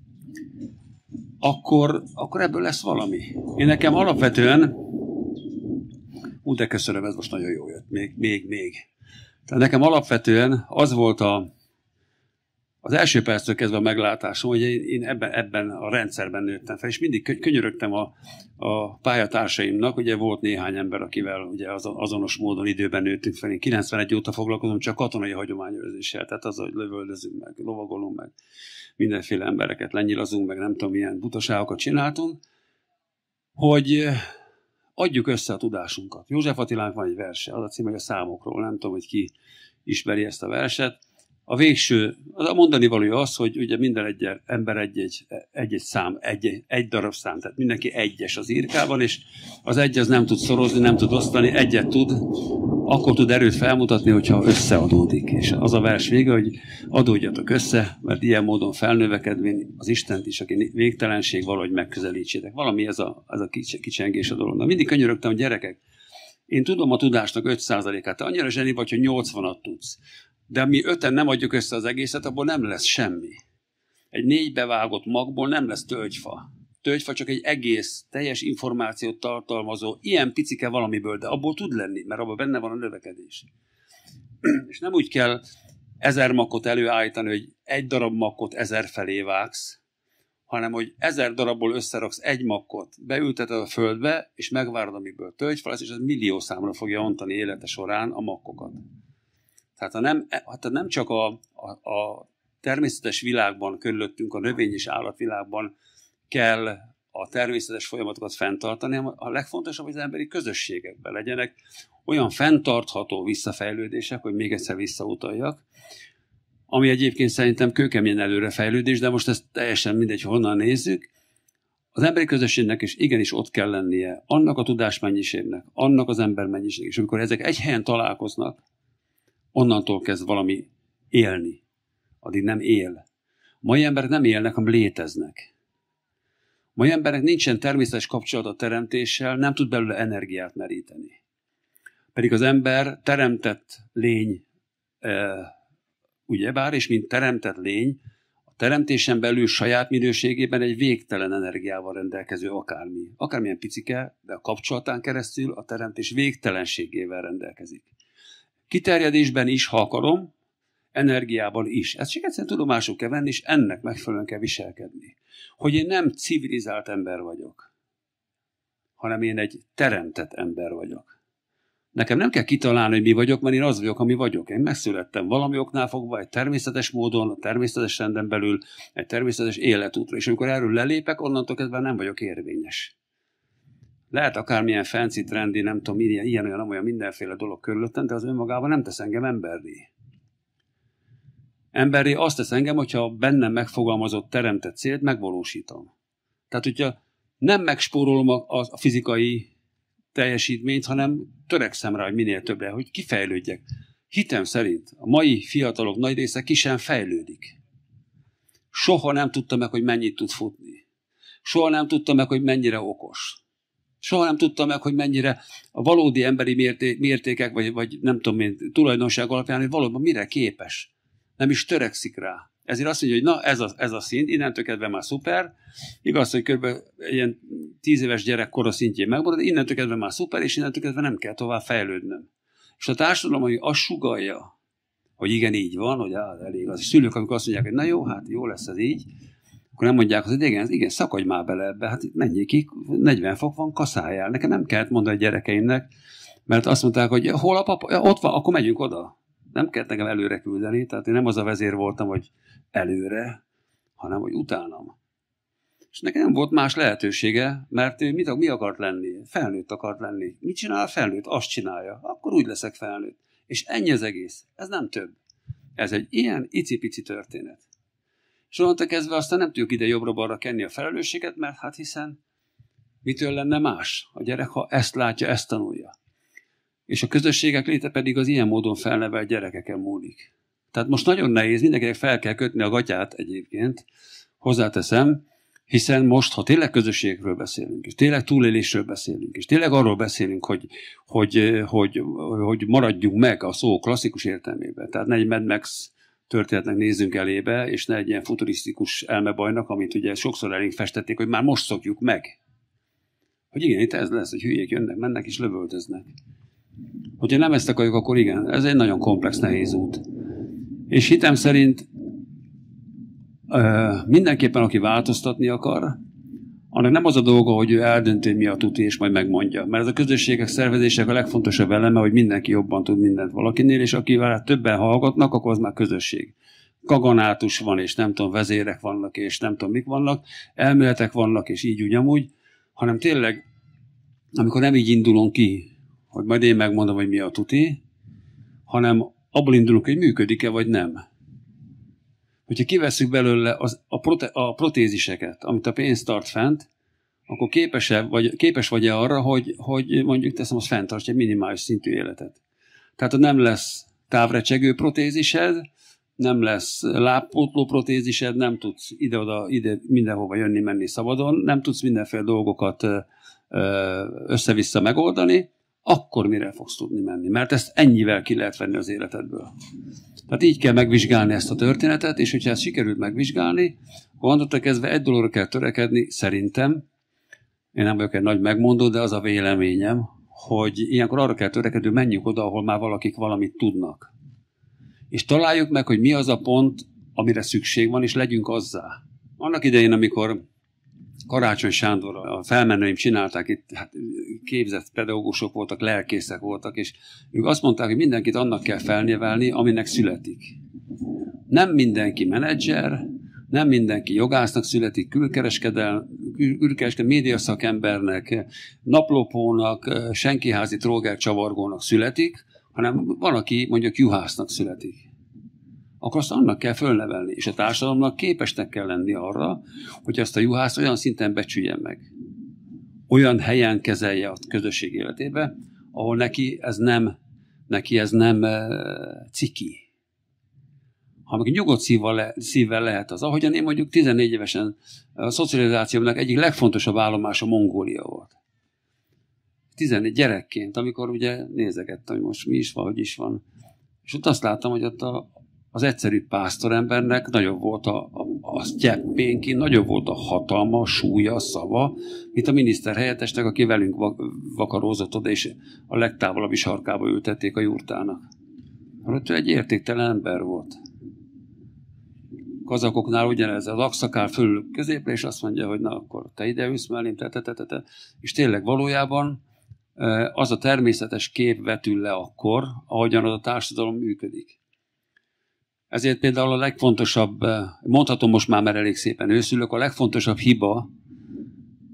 [SPEAKER 1] akkor, akkor ebből lesz valami. Én nekem alapvetően, ú, de köszönöm, ez most nagyon jó jött, még, még, még. Tehát nekem alapvetően az volt a, az első perctől kezdve a meglátásom, hogy én ebben, ebben a rendszerben nőttem fel, és mindig könyörögtem a, a pályatársaimnak, ugye volt néhány ember, akivel ugye azonos módon időben nőttünk fel. Én 91 óta foglalkozom csak katonai hagyományőrzéssel, tehát az, hogy lövöldözünk meg, lovagolunk meg, mindenféle embereket lenyilazunk, meg nem tudom, milyen butaságokat csináltunk, hogy eh, adjuk össze a tudásunkat. József Attilánk van egy verse, az a cím, hogy a számokról, nem tudom, hogy ki ismeri ezt a verset, a végső, az a mondani való az, hogy ugye minden egy ember egy-egy, egy-egy szám, egy, egy darab szám, tehát mindenki egyes az írkában, és az egy az nem tud szorozni, nem tud osztani, egyet tud, akkor tud erőt felmutatni, hogyha összeadódik. És az a vers vége, hogy adódjatok össze, mert ilyen módon felnövekedvén az Istent is, aki végtelenség, valahogy megközelítsétek. Valami ez a, ez a kicsengés a dolog. Na, mindig könyörögtem, hogy gyerekek, én tudom a tudásnak 5%-át, te annyira zseni vagy, hogy 80-at tudsz de mi öten nem adjuk össze az egészet, abból nem lesz semmi. Egy négybe vágott magból nem lesz tölgyfa. Tölgyfa csak egy egész, teljes információt tartalmazó, ilyen picike valamiből, de abból tud lenni, mert abban benne van a növekedés. És nem úgy kell ezer makot előállítani, hogy egy darab makot ezer felé vágsz, hanem hogy ezer darabból összeraksz egy makot, beülteted a földbe, és megvárod, amiből tölgyfa lesz és az millió számra fogja ontani élete során a makkokat. Tehát ha nem, hát nem csak a, a, a természetes világban körülöttünk, a növény és állatvilágban kell a természetes folyamatokat fenntartani, hanem a legfontosabb, hogy az emberi közösségekben legyenek olyan fenntartható visszafejlődések, hogy még egyszer visszautaljak, ami egyébként szerintem kőkeményen előrefejlődés, de most ezt teljesen mindegy, honnan nézzük, az emberi közösségnek is igenis ott kell lennie, annak a tudásmennyiségnek, annak az embermennyiségnek, és amikor ezek egy helyen találkoznak, onnantól kezd valami élni. Addig nem él. Mai emberek nem élnek, hanem léteznek. Mai emberek nincsen természetes kapcsolat a teremtéssel, nem tud belőle energiát meríteni. Pedig az ember teremtett lény, e, ugyebár, és mint teremtett lény, a teremtésen belül saját minőségében egy végtelen energiával rendelkező akármi. Akármilyen picike, de a kapcsolatán keresztül a teremtés végtelenségével rendelkezik kiterjedésben is, ha akarom, energiában is. Ezt csak egyszerűen tudomásul kell venni, és ennek megfelelően kell viselkedni. Hogy én nem civilizált ember vagyok, hanem én egy teremtett ember vagyok. Nekem nem kell kitalálni, hogy mi vagyok, mert én az vagyok, ami vagyok. Én megszülettem valami oknál fogva, egy természetes módon, a természetes rendben belül, egy természetes életútra. És amikor erről lelépek, onnantól kezdve nem vagyok érvényes lehet akármilyen fancy, trendi, nem tudom, ilyen, ilyen olyan, olyan mindenféle dolog körülöttem, de az önmagában nem tesz engem emberré. Emberré azt tesz engem, hogyha bennem megfogalmazott, teremtett célt megvalósítom. Tehát, hogyha nem megspórolom a, a fizikai teljesítményt, hanem törekszem rá, hogy minél többre, hogy kifejlődjek. Hitem szerint a mai fiatalok nagy része ki sem fejlődik. Soha nem tudta meg, hogy mennyit tud futni. Soha nem tudta meg, hogy mennyire okos soha nem tudta meg, hogy mennyire a valódi emberi mérté- mértékek, vagy, vagy nem tudom én, tulajdonság alapján, hogy valóban mire képes. Nem is törekszik rá. Ezért azt mondja, hogy na ez a, ez a szint, innentől kezdve már szuper. Igaz, hogy kb. ilyen tíz éves gyerek kora szintjén megmarad, innentől kezdve már szuper, és innentől kezdve nem kell tovább fejlődnöm. És a társadalom, hogy azt sugalja, hogy igen, így van, hogy áll, elég az. A szülők, amikor azt mondják, hogy na jó, hát jó lesz ez így, akkor nem mondják, hogy igen, igen, szakadj már bele ebbe, hát menjék ki, 40 fok van, kaszáljál. Nekem nem kellett mondani a gyerekeimnek, mert azt mondták, hogy hol a papa, ja, ott van, akkor megyünk oda. Nem kellett nekem előre küldeni, tehát én nem az a vezér voltam, hogy előre, hanem hogy utánam. És nekem nem volt más lehetősége, mert ő mit, mi akart lenni? Felnőtt akart lenni. Mit csinál a felnőtt? Azt csinálja. Akkor úgy leszek felnőtt. És ennyi az egész. Ez nem több. Ez egy ilyen icipici történet. És onnantól kezdve aztán nem tudjuk ide jobbra-balra kenni a felelősséget, mert hát hiszen mitől lenne más a gyerek, ha ezt látja, ezt tanulja. És a közösségek léte pedig az ilyen módon felnevelt gyerekeken múlik. Tehát most nagyon nehéz, mindenkinek fel kell kötni a gatyát egyébként, hozzáteszem, hiszen most, ha tényleg közösségről beszélünk, és tényleg túlélésről beszélünk, és tényleg arról beszélünk, hogy, hogy, hogy, hogy maradjunk meg a szó klasszikus értelmében, tehát ne egy Mad Max történetnek nézzünk elébe, és ne egy ilyen futurisztikus elmebajnak, amit ugye sokszor elénk festették, hogy már most szokjuk meg. Hogy igen, itt ez lesz, hogy hülyék jönnek, mennek és lövöldöznek. Hogyha nem ezt akarjuk, akkor igen, ez egy nagyon komplex, nehéz út. És hitem szerint mindenképpen, aki változtatni akar, annak nem az a dolga, hogy ő eldönti, mi a tuti, és majd megmondja. Mert ez a közösségek, szervezések a legfontosabb eleme, hogy mindenki jobban tud mindent valakinél, és akivel többen hallgatnak, akkor az már közösség kaganátus van, és nem tudom, vezérek vannak, és nem tudom, mik vannak, elméletek vannak, és így ugyanúgy, hanem tényleg, amikor nem így indulunk ki, hogy majd én megmondom, hogy mi a tuti, hanem abból indulunk, hogy működik-e, vagy nem hogyha kivesszük belőle az, a, prote, a protéziseket, amit a pénz tart fent, akkor képes, -e, vagy, képes vagy-e arra, hogy, hogy mondjuk teszem, az fenntartja egy minimális szintű életet. Tehát ha nem lesz távrecsegő protézised, nem lesz lábpótló protézised, nem tudsz ide-oda, ide, mindenhova jönni, menni szabadon, nem tudsz mindenféle dolgokat össze-vissza megoldani, akkor mire fogsz tudni menni? Mert ezt ennyivel ki lehet venni az életedből. Tehát így kell megvizsgálni ezt a történetet, és hogyha ezt sikerült megvizsgálni, mondottak kezdve egy dologra kell törekedni, szerintem, én nem vagyok egy nagy megmondó, de az a véleményem, hogy ilyenkor arra kell törekedni, hogy menjünk oda, ahol már valakik valamit tudnak. És találjuk meg, hogy mi az a pont, amire szükség van, és legyünk azzá. Annak idején, amikor Karácsony Sándor, a felmenőim csinálták itt, hát képzett pedagógusok voltak, lelkészek voltak, és ők azt mondták, hogy mindenkit annak kell felnevelni, aminek születik. Nem mindenki menedzser, nem mindenki jogásznak születik, külkereskedel, külkereskedel média szakembernek, naplopónak, senkiházi tróger csavargónak születik, hanem van, aki mondjuk juhásznak születik akkor azt annak kell fölnevelni, és a társadalomnak képesnek kell lenni arra, hogy ezt a juhászt olyan szinten becsülje meg, olyan helyen kezelje a közösség életébe, ahol neki ez nem, neki ez nem eh, ciki. Ha meg nyugodt szívvel, le, szívvel lehet az, ahogyan én mondjuk 14 évesen a szocializációmnak egyik legfontosabb állomása Mongólia volt. 14 gyerekként, amikor ugye nézegettem, hogy most mi is van, hogy is van. És ott azt láttam, hogy ott a, az egyszerű pásztorembernek nagyobb volt a, a, a nagyobb volt a hatalma, a súlya, a szava, mint a miniszter helyettesnek, aki velünk vakarózott oda, és a legtávolabbi sarkába ültették a jurtának. Mert ő egy értéktelen ember volt. Kazakoknál ugyanez, a akszakár fölül középre, és azt mondja, hogy na akkor te ide ülsz mellém, te, te, te, te, te. És tényleg valójában az a természetes kép vetül le akkor, ahogyan az a társadalom működik ezért például a legfontosabb, eh, mondhatom most már, mert elég szépen őszülök, a legfontosabb hiba,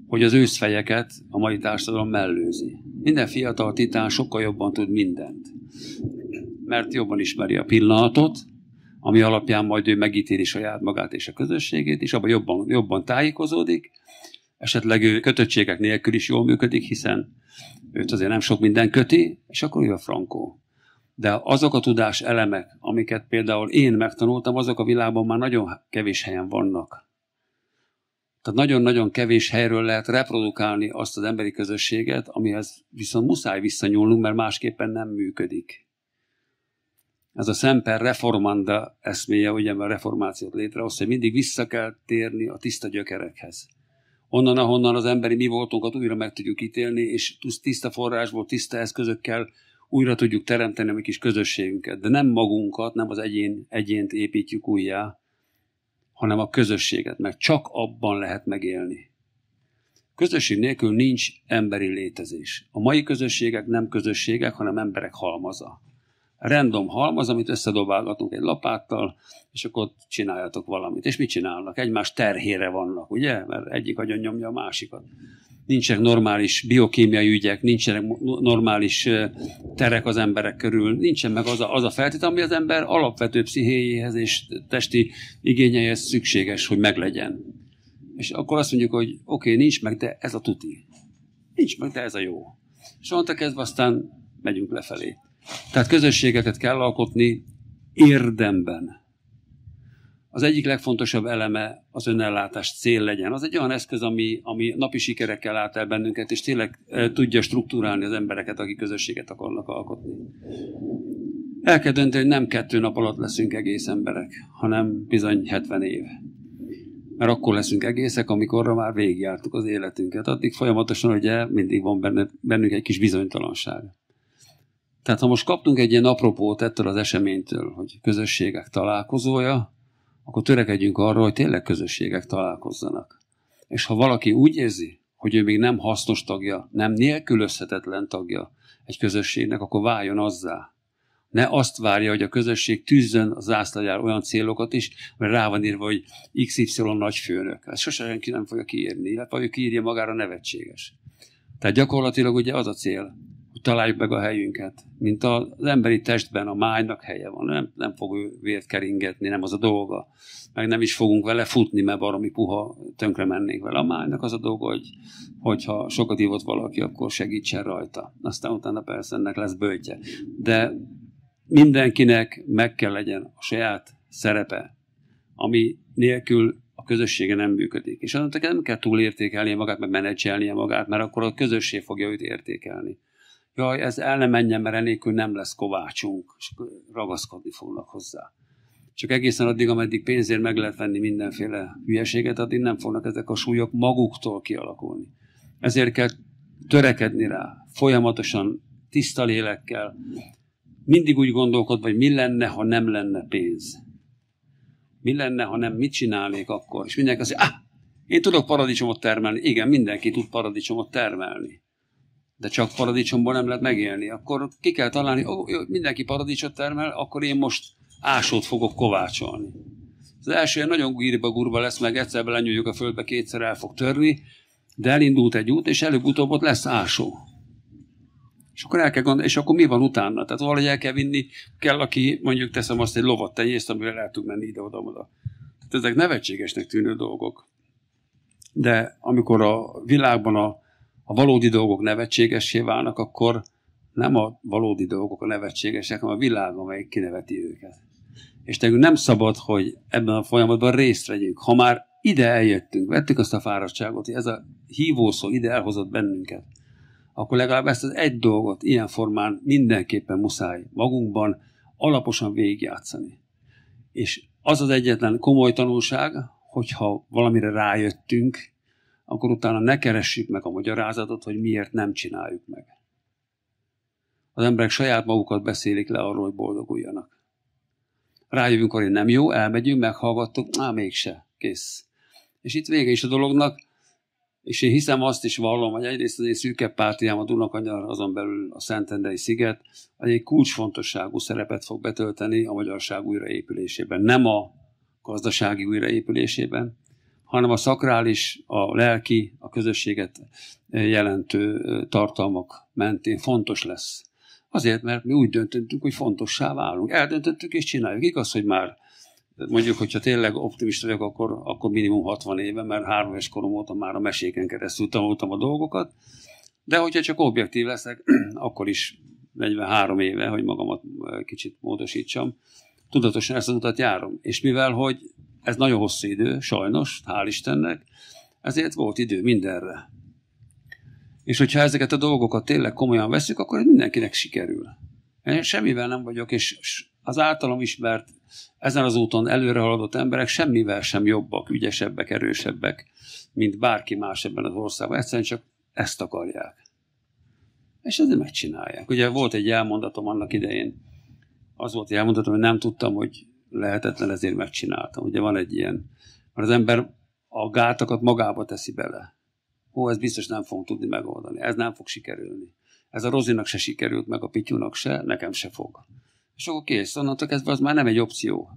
[SPEAKER 1] hogy az őszfejeket a mai társadalom mellőzi. Minden fiatal titán sokkal jobban tud mindent, mert jobban ismeri a pillanatot, ami alapján majd ő megítéli saját magát és a közösségét, és abban jobban, jobban tájékozódik, esetleg ő kötöttségek nélkül is jól működik, hiszen őt azért nem sok minden köti, és akkor ő a frankó de azok a tudás elemek, amiket például én megtanultam, azok a világban már nagyon kevés helyen vannak. Tehát nagyon-nagyon kevés helyről lehet reprodukálni azt az emberi közösséget, amihez viszont muszáj visszanyúlnunk, mert másképpen nem működik. Ez a szemper Reformanda eszméje, ugye, mert a reformációt létrehoz, hogy mindig vissza kell térni a tiszta gyökerekhez. Onnan, ahonnan az emberi mi voltunkat újra meg tudjuk ítélni, és tiszta forrásból, tiszta eszközökkel újra tudjuk teremteni a mi kis közösségünket, de nem magunkat, nem az egyén, egyént építjük újjá, hanem a közösséget, mert csak abban lehet megélni. Közösség nélkül nincs emberi létezés. A mai közösségek nem közösségek, hanem emberek halmaza. Random halmaz, amit összedobálgatunk egy lapáttal, és akkor ott csináljatok valamit. És mit csinálnak? Egymás terhére vannak, ugye? Mert egyik agyon nyomja a másikat nincsenek normális biokémiai ügyek, nincsenek normális terek az emberek körül, nincsen meg az a, az a feltét, ami az ember alapvető pszichéjéhez és testi igényeihez szükséges, hogy meglegyen. És akkor azt mondjuk, hogy oké, okay, nincs meg, de ez a tuti. Nincs meg, de ez a jó. És onnantól kezdve aztán megyünk lefelé. Tehát közösségeket kell alkotni érdemben az egyik legfontosabb eleme az önellátás cél legyen. Az egy olyan eszköz, ami, ami napi sikerekkel lát el bennünket, és tényleg e, tudja struktúrálni az embereket, akik közösséget akarnak alkotni. El kell dönteni, hogy nem kettő nap alatt leszünk egész emberek, hanem bizony 70 év. Mert akkor leszünk egészek, amikor már végigjártuk az életünket. Addig folyamatosan ugye mindig van benne, bennünk egy kis bizonytalanság. Tehát ha most kaptunk egy ilyen apropót ettől az eseménytől, hogy közösségek találkozója, akkor törekedjünk arra, hogy tényleg közösségek találkozzanak. És ha valaki úgy érzi, hogy ő még nem hasznos tagja, nem nélkülözhetetlen tagja egy közösségnek, akkor váljon azzá. Ne azt várja, hogy a közösség tűzzön az zászlajára olyan célokat is, mert rá van írva, hogy XY nagyfőnök. Ezt sose senki nem fogja kiírni, illetve ő kiírja magára nevetséges. Tehát gyakorlatilag ugye az a cél, találjuk meg a helyünket. Mint az emberi testben a májnak helye van, nem, nem fog ő vért keringetni, nem az a dolga. Meg nem is fogunk vele futni, mert valami puha tönkre mennénk vele. A májnak az a dolga, hogy hogyha sokat ívott valaki, akkor segítsen rajta. Aztán utána persze ennek lesz bőtje. De mindenkinek meg kell legyen a saját szerepe, ami nélkül a közössége nem működik. És annak nem kell túlértékelnie magát, meg menedzselnie magát, mert akkor a közösség fogja őt értékelni jaj, ez el ne menjen, mert enélkül nem lesz kovácsunk, és ragaszkodni fognak hozzá. Csak egészen addig, ameddig pénzért meg lehet venni mindenféle hülyeséget, addig nem fognak ezek a súlyok maguktól kialakulni. Ezért kell törekedni rá, folyamatosan, tiszta lélekkel, mindig úgy gondolkodva, hogy mi lenne, ha nem lenne pénz. Mi lenne, ha nem, mit csinálnék akkor? És mindenki azt mondja, ah, én tudok paradicsomot termelni. Igen, mindenki tud paradicsomot termelni de csak paradicsomban nem lehet megélni. Akkor ki kell találni, oh, jó, mindenki paradicsot termel, akkor én most ásót fogok kovácsolni. Az első ilyen nagyon gírba-gurba lesz, meg egyszer belenyújjuk a földbe, kétszer el fog törni, de elindult egy út, és előbb-utóbb ott lesz ásó. És akkor el kell gondolni, és akkor mi van utána? Tehát valahogy el kell vinni, kell, aki mondjuk teszem azt egy lovat tenyészt, amivel el tudunk menni ide-oda-oda. Tehát ezek nevetségesnek tűnő dolgok. De amikor a világban a a valódi dolgok nevetségessé válnak, akkor nem a valódi dolgok a nevetségesek, hanem a világ, amelyik kineveti őket. És nekünk nem szabad, hogy ebben a folyamatban részt vegyünk. Ha már ide eljöttünk, vettük azt a fáradtságot, hogy ez a hívószó ide elhozott bennünket, akkor legalább ezt az egy dolgot ilyen formán mindenképpen muszáj magunkban alaposan végigjátszani. És az az egyetlen komoly tanulság, hogyha valamire rájöttünk, akkor utána ne keressük meg a magyarázatot, hogy miért nem csináljuk meg. Az emberek saját magukat beszélik le arról, hogy boldoguljanak. Rájövünk, hogy nem jó, elmegyünk, meghallgattuk, á, mégse, kész. És itt vége is a dolognak, és én hiszem azt is vallom, hogy egyrészt az én szűke pártiám a Dunakanyar, azon belül a Szentendrei sziget, egy kulcsfontosságú szerepet fog betölteni a magyarság újraépülésében. Nem a gazdasági újraépülésében, hanem a szakrális, a lelki, a közösséget jelentő tartalmak mentén fontos lesz. Azért, mert mi úgy döntöttünk, hogy fontossá válunk. Eldöntöttük és csináljuk. Igaz, hogy már mondjuk, hogyha tényleg optimista vagyok, akkor, akkor minimum 60 éve, mert három éves korom óta már a meséken keresztül tanultam a dolgokat, de hogyha csak objektív leszek, akkor is 43 éve, hogy magamat kicsit módosítsam, tudatosan ezt az utat járom. És mivel, hogy ez nagyon hosszú idő, sajnos, hál' Istennek, ezért volt idő mindenre. És hogyha ezeket a dolgokat tényleg komolyan veszük, akkor ez mindenkinek sikerül. Én semmivel nem vagyok, és az általam ismert, ezen az úton előre haladott emberek semmivel sem jobbak, ügyesebbek, erősebbek, mint bárki más ebben az országban. Egyszerűen csak ezt akarják. És ezért megcsinálják. Ugye volt egy elmondatom annak idején, az volt egy elmondatom, hogy nem tudtam, hogy lehetetlen, ezért megcsináltam. Ugye van egy ilyen, mert az ember a gátakat magába teszi bele. Ó, ez biztos nem fog tudni megoldani, ez nem fog sikerülni. Ez a Rozinak se sikerült, meg a Pityúnak se, nekem se fog. És akkor kész, onnantól kezdve az már nem egy opció.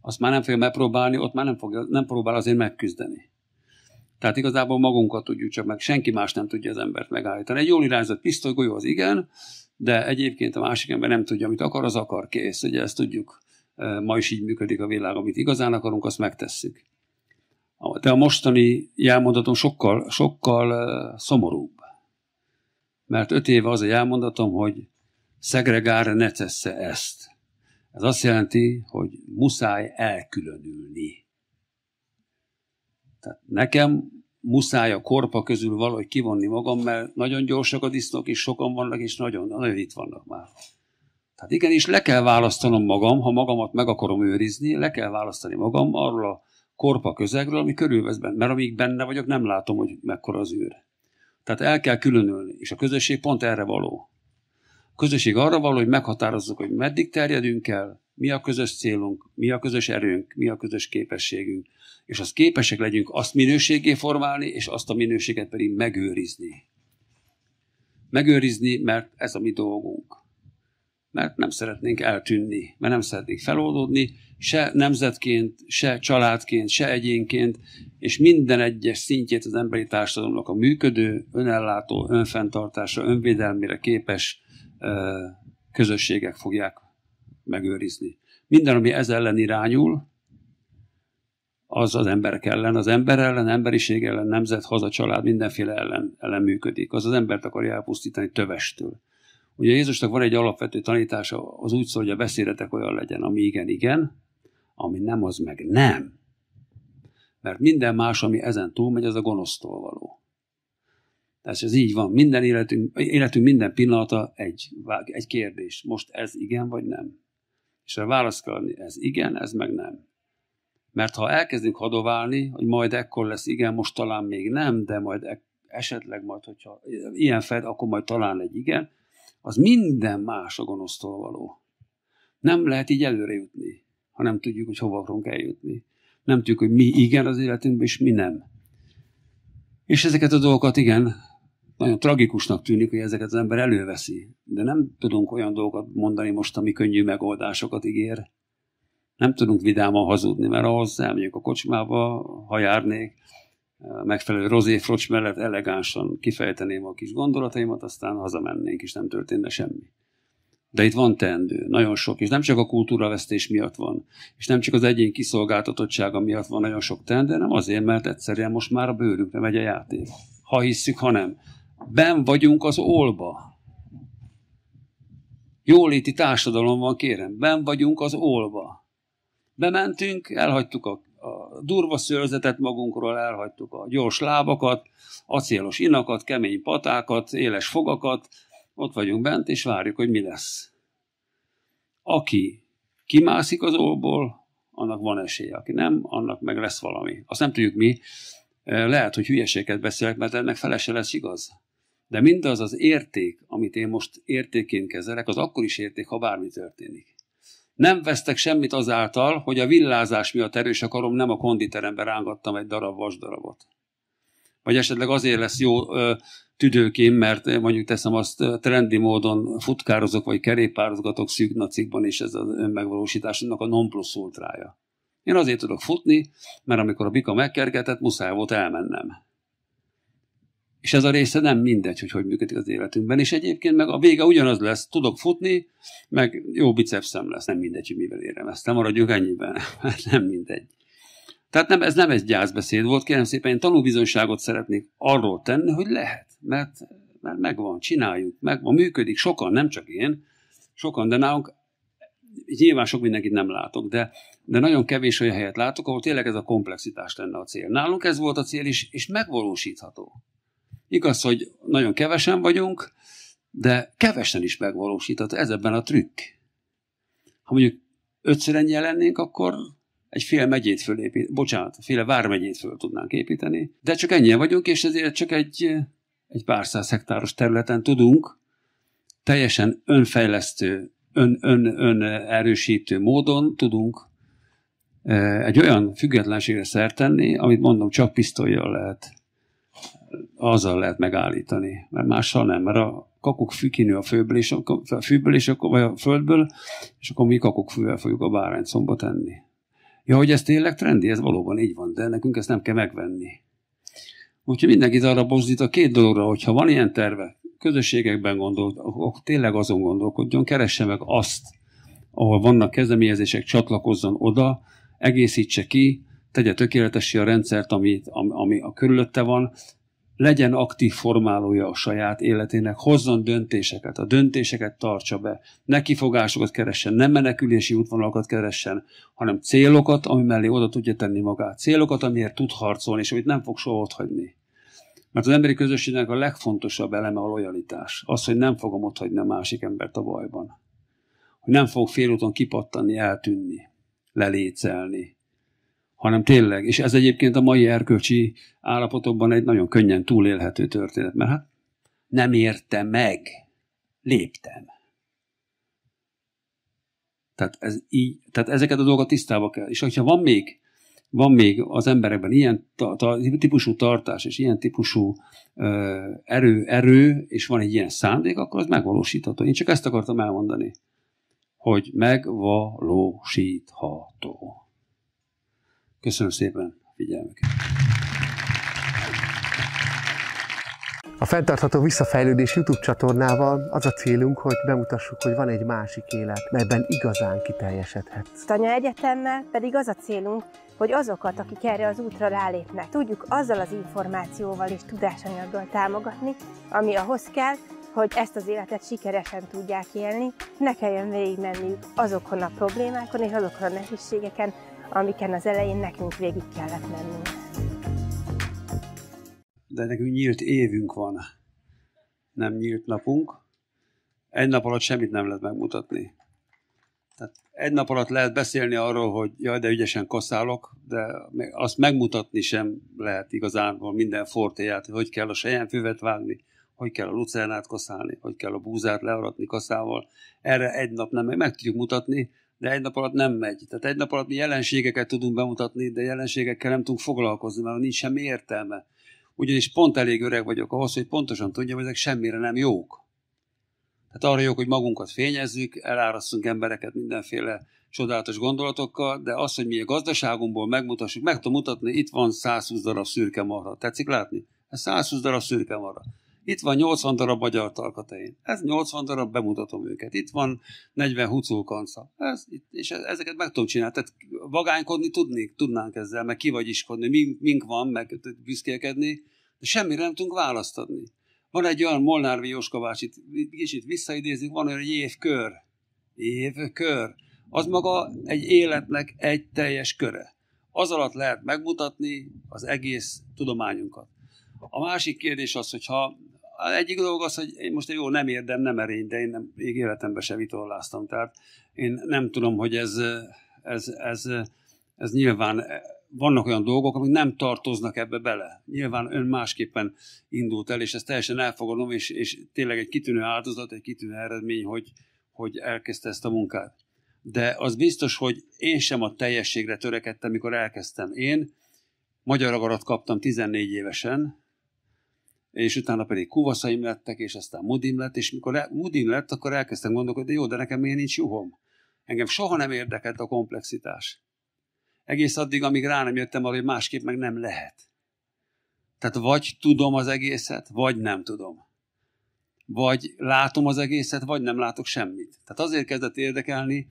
[SPEAKER 1] Azt már nem fogja megpróbálni, ott már nem, fogja, nem próbál azért megküzdeni. Tehát igazából magunkat tudjuk csak meg, senki más nem tudja az embert megállítani. Egy jól irányzott pisztolygolyó az igen, de egyébként a másik ember nem tudja, amit akar, az akar, kész. Ugye ezt tudjuk ma is így működik a világ, amit igazán akarunk, azt megtesszük. De a mostani jelmondatom sokkal, sokkal szomorúbb. Mert öt éve az a jelmondatom, hogy szegregáre ne tesse ezt. Ez azt jelenti, hogy muszáj elkülönülni. Tehát nekem muszáj a korpa közül valahogy kivonni magam, mert nagyon gyorsak a disznók, és sokan vannak, és nagyon, nagyon itt vannak már. Tehát igenis le kell választanom magam, ha magamat meg akarom őrizni, le kell választani magam arról a korpa közegről, ami körülvesz benne, mert amíg benne vagyok, nem látom, hogy mekkora az űr. Tehát el kell különülni, és a közösség pont erre való. A közösség arra való, hogy meghatározzuk, hogy meddig terjedünk el, mi a közös célunk, mi a közös erőnk, mi a közös képességünk, és az képesek legyünk azt minőségé formálni, és azt a minőséget pedig megőrizni. Megőrizni, mert ez a mi dolgunk mert nem szeretnénk eltűnni, mert nem szeretnénk feloldódni, se nemzetként, se családként, se egyénként, és minden egyes szintjét az emberi társadalomnak a működő, önellátó, önfenntartása, önvédelmére képes közösségek fogják megőrizni. Minden, ami ez ellen irányul, az az emberek ellen, az ember ellen, emberiség ellen, nemzet, haza, család, mindenféle ellen, ellen működik. Az az embert akarja elpusztítani tövestől. Ugye Jézusnak van egy alapvető tanítása, az úgy szól, hogy a beszéletek olyan legyen, ami igen, igen, ami nem, az meg nem. Mert minden más, ami ezen túl, megy, az a gonosztól való. Tehát ez így van. Minden életünk, életünk minden pillanata egy, egy kérdés. Most ez igen, vagy nem? És a válasz kell adni, ez igen, ez meg nem. Mert ha elkezdünk hadoválni, hogy majd ekkor lesz igen, most talán még nem, de majd esetleg majd, hogyha ilyen fed, akkor majd talán egy igen, az minden más a gonosztól való. Nem lehet így előre jutni, ha nem tudjuk, hogy hova akarunk eljutni. Nem tudjuk, hogy mi igen az életünkben, és mi nem. És ezeket a dolgokat igen, nagyon tragikusnak tűnik, hogy ezeket az ember előveszi. De nem tudunk olyan dolgokat mondani most, ami könnyű megoldásokat ígér. Nem tudunk vidáman hazudni, mert ahhoz elmegyünk a kocsmába, ha járnék, megfelelő frocs mellett elegánsan kifejteném a kis gondolataimat, aztán hazamennénk, és nem történne semmi. De itt van teendő, nagyon sok, és nem csak a kultúravesztés miatt van, és nem csak az egyén kiszolgáltatottsága miatt van nagyon sok teendő, nem azért, mert egyszerűen most már a bőrünkre megy a játék. Ha hisszük, ha nem. Ben vagyunk az olba. Jóléti társadalom van, kérem. Ben vagyunk az olba. Bementünk, elhagytuk a a durva szőrzetet magunkról elhagytuk, a gyors lábakat, acélos inakat, kemény patákat, éles fogakat, ott vagyunk bent, és várjuk, hogy mi lesz. Aki kimászik az óból, annak van esélye, aki nem, annak meg lesz valami. Azt nem tudjuk mi, lehet, hogy hülyeséget beszélek, mert ennek felese lesz igaz. De mindaz az érték, amit én most értékén kezelek, az akkor is érték, ha bármi történik. Nem vesztek semmit azáltal, hogy a villázás miatt erős akarom, nem a konditeremben rángattam egy darab vasdarabot. Vagy esetleg azért lesz jó ö, tüdőkém, mert mondjuk teszem azt trendi módon futkározok, vagy kerékpározgatok szűknacikban, és ez az önmegvalósításnak a non plus ultrája. Én azért tudok futni, mert amikor a bika megkergetett, muszáj volt elmennem és ez a része nem mindegy, hogy hogy működik az életünkben, és egyébként meg a vége ugyanaz lesz, tudok futni, meg jó bicepszem lesz, nem mindegy, hogy mivel érem ezt, nem maradjuk ennyiben, mert hát nem mindegy. Tehát nem, ez nem egy gyászbeszéd volt, kérem szépen, én tanúbizonyságot szeretnék arról tenni, hogy lehet, mert, mert megvan, csináljuk, megvan, működik, sokan, nem csak én, sokan, de nálunk nyilván sok mindenkit nem látok, de, de nagyon kevés olyan helyet látok, ahol tényleg ez a komplexitás lenne a cél. Nálunk ez volt a cél is, és megvalósítható. Igaz, hogy nagyon kevesen vagyunk, de kevesen is megvalósított. Ez ebben a trükk. Ha mondjuk ötször ennyien lennénk, akkor egy fél megyét fölépít, bocsánat, féle vármegyét föl tudnánk építeni, de csak ennyien vagyunk, és ezért csak egy, egy pár száz hektáros területen tudunk teljesen önfejlesztő, ön, ön, ön erősítő módon tudunk eh, egy olyan függetlenségre szert tenni, amit mondom, csak pisztolyjal lehet azzal lehet megállítani, mert mással nem, mert a kakuk fűkinő a főből, és a, a fűből, és akkor, vagy a földből, és akkor mi kakuk fűvel fogjuk a bárányt szomba tenni. Ja, hogy ez tényleg trendi, ez valóban így van, de nekünk ezt nem kell megvenni. Úgyhogy mindenkit arra bozdít a két dologra, hogyha van ilyen terve, közösségekben gondolt, akkor tényleg azon gondolkodjon, keresse meg azt, ahol vannak kezdeményezések, csatlakozzon oda, egészítse ki, tegye tökéletessé a rendszert, ami, ami, ami a körülötte van, legyen aktív formálója a saját életének, hozzon döntéseket, a döntéseket tartsa be, ne kifogásokat keressen, nem menekülési útvonalakat keressen, hanem célokat, ami mellé oda tudja tenni magát, célokat, amiért tud harcolni, és amit nem fog soha otthagyni. Mert az emberi közösségnek a legfontosabb eleme a lojalitás. Az, hogy nem fogom otthagyni a másik embert a bajban. Hogy nem fog félúton kipattani, eltűnni, lelécelni, hanem tényleg, és ez egyébként a mai erkölcsi állapotokban egy nagyon könnyen túlélhető történet, mert hát nem érte meg, léptem. Tehát, ez így, tehát ezeket a dolgokat tisztába kell. És ha van még, van még az emberekben ilyen ta, ta, típusú tartás és ilyen típusú ö, erő, erő, és van egy ilyen szándék, akkor az megvalósítható. Én csak ezt akartam elmondani, hogy megvalósítható. Köszönöm szépen a figyelmüket! A fenntartható visszafejlődés YouTube csatornával az a célunk, hogy bemutassuk, hogy van egy másik élet, melyben igazán kiteljesedhet. Tanya Egyetemmel pedig az a célunk, hogy azokat, akik erre az útra rálépnek, tudjuk azzal az információval és tudásanyaggal támogatni, ami ahhoz kell, hogy ezt az életet sikeresen tudják élni, ne kelljen végigmenni azokon a problémákon és azokon a nehézségeken, amiken az elején nekünk végig kellett mennünk. De nekünk nyílt évünk van, nem nyílt napunk. Egy nap alatt semmit nem lehet megmutatni. Tehát egy nap alatt lehet beszélni arról, hogy jaj, de ügyesen kaszálok, de azt megmutatni sem lehet igazából minden fortéját, hogy hogy kell a füvet vágni, hogy kell a lucernát kaszálni, hogy kell a búzát learatni kaszával. Erre egy nap nem, meg tudjuk mutatni, de egy nap alatt nem megy. Tehát egy nap alatt mi jelenségeket tudunk bemutatni, de jelenségekkel nem tudunk foglalkozni, mert nincs semmi értelme. Ugyanis pont elég öreg vagyok ahhoz, hogy pontosan tudjam, hogy ezek semmire nem jók. Tehát arra jók, hogy magunkat fényezzük, elárasztunk embereket mindenféle csodálatos gondolatokkal, de az, hogy mi a gazdaságunkból megmutassuk, meg tudom mutatni, itt van 120 darab szürke marha. Tetszik látni? Ez 120 darab szürke marha. Itt van 80 darab magyar talkatein, ez 80 darab, bemutatom őket. Itt van 40 huculkanca, ez, és ezeket meg tudom csinálni. Tehát vagánykodni tudnék, tudnánk ezzel, meg iskodni, mink, mink van, meg büszkélkedni, de semmire nem tudunk választ adni. Van egy olyan Molnár Jóska itt kicsit visszaidézik, van olyan évkör. Évkör. Az maga egy életnek egy teljes köre. Az alatt lehet megmutatni az egész tudományunkat. A másik kérdés az, hogyha az egyik dolog az, hogy én most jó, nem érdem, nem erény, de én nem, még életemben se vitorláztam. Tehát én nem tudom, hogy ez, ez, ez, ez nyilván vannak olyan dolgok, amik nem tartoznak ebbe bele. Nyilván ön másképpen indult el, és ezt teljesen elfogadom, és, és tényleg egy kitűnő áldozat, egy kitűnő eredmény, hogy, hogy elkezdte ezt a munkát. De az biztos, hogy én sem a teljességre törekedtem, mikor elkezdtem. Én magyar agarat kaptam 14 évesen, és utána pedig kuvaszaim lettek, és aztán mudim lett, és mikor el, mudim lett, akkor elkezdtem gondolkodni, de jó, de nekem miért nincs juhom? Engem soha nem érdekelt a komplexitás. Egész addig, amíg rá nem jöttem arra, hogy másképp meg nem lehet. Tehát vagy tudom az egészet, vagy nem tudom. Vagy látom az egészet, vagy nem látok semmit. Tehát azért kezdett érdekelni,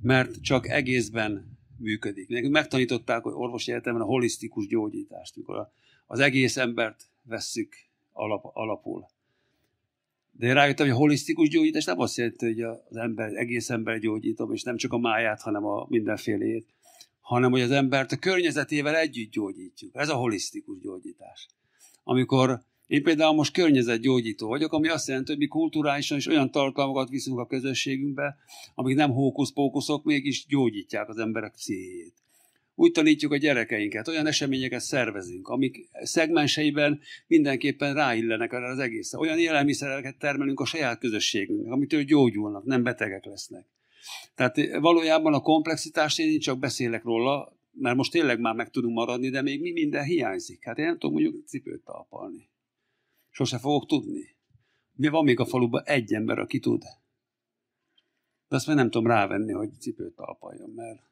[SPEAKER 1] mert csak egészben működik. Nekünk megtanították, hogy orvosi a holisztikus gyógyítást, mikor az egész embert vesszük alap, alapul. De én rájöttem, hogy a holisztikus gyógyítás nem azt jelenti, hogy az ember, egész ember gyógyítom, és nem csak a máját, hanem a mindenfélét, hanem hogy az embert a környezetével együtt gyógyítjuk. Ez a holisztikus gyógyítás. Amikor én például most környezetgyógyító vagyok, ami azt jelenti, hogy mi kulturálisan is olyan tartalmakat viszünk a közösségünkbe, amik nem hókusz-pókuszok, mégis gyógyítják az emberek pszichéjét úgy tanítjuk a gyerekeinket, olyan eseményeket szervezünk, amik szegmenseiben mindenképpen ráillenek erre az egészre. Olyan élelmiszereket termelünk a saját közösségünknek, amitől gyógyulnak, nem betegek lesznek. Tehát eh, valójában a komplexitás, én csak beszélek róla, mert most tényleg már meg tudunk maradni, de még mi minden hiányzik. Hát én nem tudom mondjuk cipőt talpalni. Sose fogok tudni. Mi van még a faluban egy ember, aki tud? De azt már nem tudom rávenni, hogy cipőt talpaljon, mert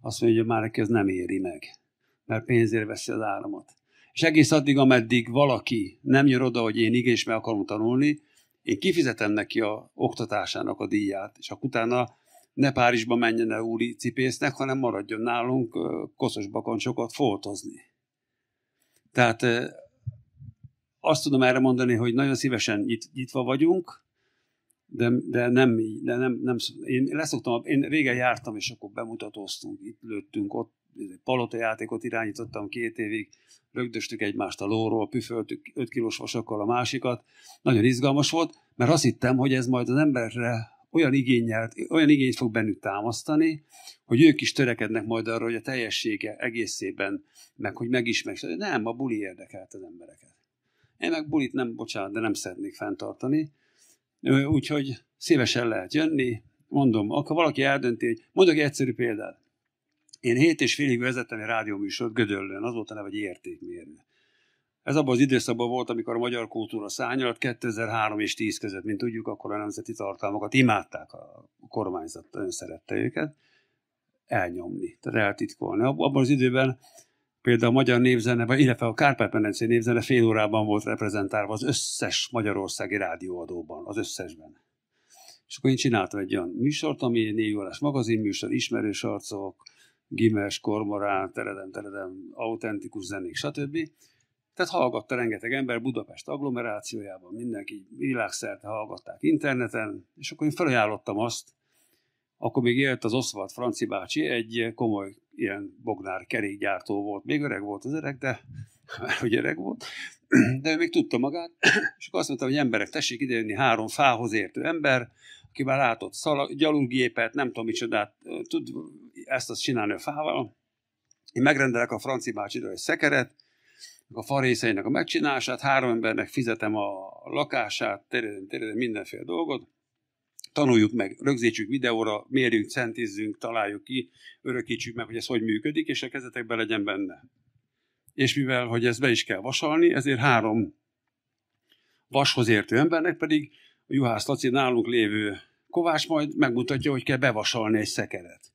[SPEAKER 1] azt mondja, hogy már neki ez nem éri meg, mert pénzért veszi az áramot. És egész addig, ameddig valaki nem jön oda, hogy én igenis meg akarom tanulni, én kifizetem neki a oktatásának a díját, és akkor utána ne Párizsba menjen el úri cipésznek, hanem maradjon nálunk koszos bakancsokat foltozni. Tehát azt tudom erre mondani, hogy nagyon szívesen nyitva vagyunk, de, de nem, de nem, nem én leszoktam, én régen jártam, és akkor bemutatóztunk, itt lőttünk, ott palota játékot irányítottam két évig, rögdöstük egymást a lóról, püföltük 5 kilós vasakkal a másikat. Nagyon izgalmas volt, mert azt hittem, hogy ez majd az emberre olyan igényelt, olyan igényt fog bennük támasztani, hogy ők is törekednek majd arra, hogy a teljessége egészében, meg hogy megismerjük. Nem, a buli érdekelt az embereket. Én meg bulit nem, bocsánat, de nem szeretnék fenntartani, Úgyhogy szívesen lehet jönni, mondom, akkor valaki eldönti, hogy mondok egy egyszerű példát. Én hét és félig vezettem egy rádióműsort Gödöllön, az volt a neve, hogy értékmérő. Ez abban az időszakban volt, amikor a magyar kultúra szányalat 2003 és 10 között, mint tudjuk, akkor a nemzeti tartalmakat imádták, a kormányzat ön szerette őket elnyomni, tehát eltitkolni. Abban az időben például a magyar névzene, vagy illetve a Kárpát-medencé névzene fél órában volt reprezentálva az összes magyarországi rádióadóban, az összesben. És akkor én csináltam egy olyan műsort, ami egy négy órás műsor, ismerős arcok, gimes, kormorán, teredem, teredem, autentikus zenék, stb. Tehát hallgatta rengeteg ember Budapest agglomerációjában, mindenki világszerte hallgatták interneten, és akkor én felajánlottam azt, akkor még élt az Oswald Franci bácsi, egy komoly ilyen bognár kerékgyártó volt. Még öreg volt az öreg, de már hogy öreg volt, de ő még tudta magát, és akkor azt mondta, hogy emberek, tessék idejönni három fához értő ember, aki már látott gyalúgépet, nem tudom micsodát, tud ezt azt csinálni a fával. Én megrendelek a franci bácsira egy szekeret, a fa részeinek a megcsinálását, három embernek fizetem a lakását, területen, területen mindenféle dolgot, tanuljuk meg, rögzítsük videóra, mérjünk, centizzünk, találjuk ki, örökítsük meg, hogy ez hogy működik, és a kezetekben legyen benne. És mivel, hogy ezt be is kell vasalni, ezért három vashoz értő embernek pedig a Juhász Laci nálunk lévő kovács majd megmutatja, hogy kell bevasalni egy szekeret.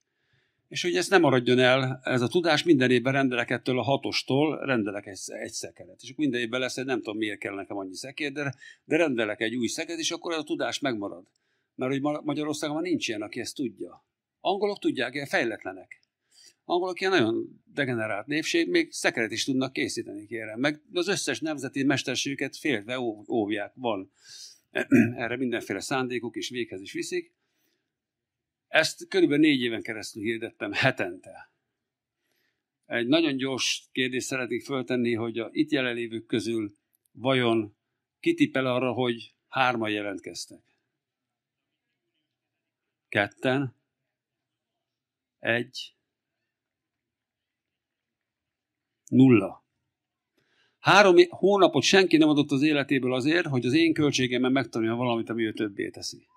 [SPEAKER 1] És hogy ez nem maradjon el, ez a tudás, minden évben rendelek ettől a hatostól, rendelek egy, egy szekeret. És minden évben lesz, hogy nem tudom, miért kell nekem annyi szekér, de, de rendelek egy új szekeret, és akkor ez a tudás megmarad. Mert hogy Magyarországon nincs ilyen, aki ezt tudja. Angolok tudják, ilyen fejletlenek. Angolok ilyen nagyon degenerált népség, még szekeret is tudnak készíteni, kérem. Meg az összes nemzeti mesterségüket félve óvják, van. Erre mindenféle szándékuk és véghez is viszik. Ezt körülbelül négy éven keresztül hirdettem hetente. Egy nagyon gyors kérdést szeretnék föltenni, hogy a itt jelenlévők közül vajon kitipel arra, hogy hárma jelentkeztek? Ketten. Egy. Nulla. Három hónapot senki nem adott az életéből azért, hogy az én költségemben megtanuljon valamit, ami ő többé teszi.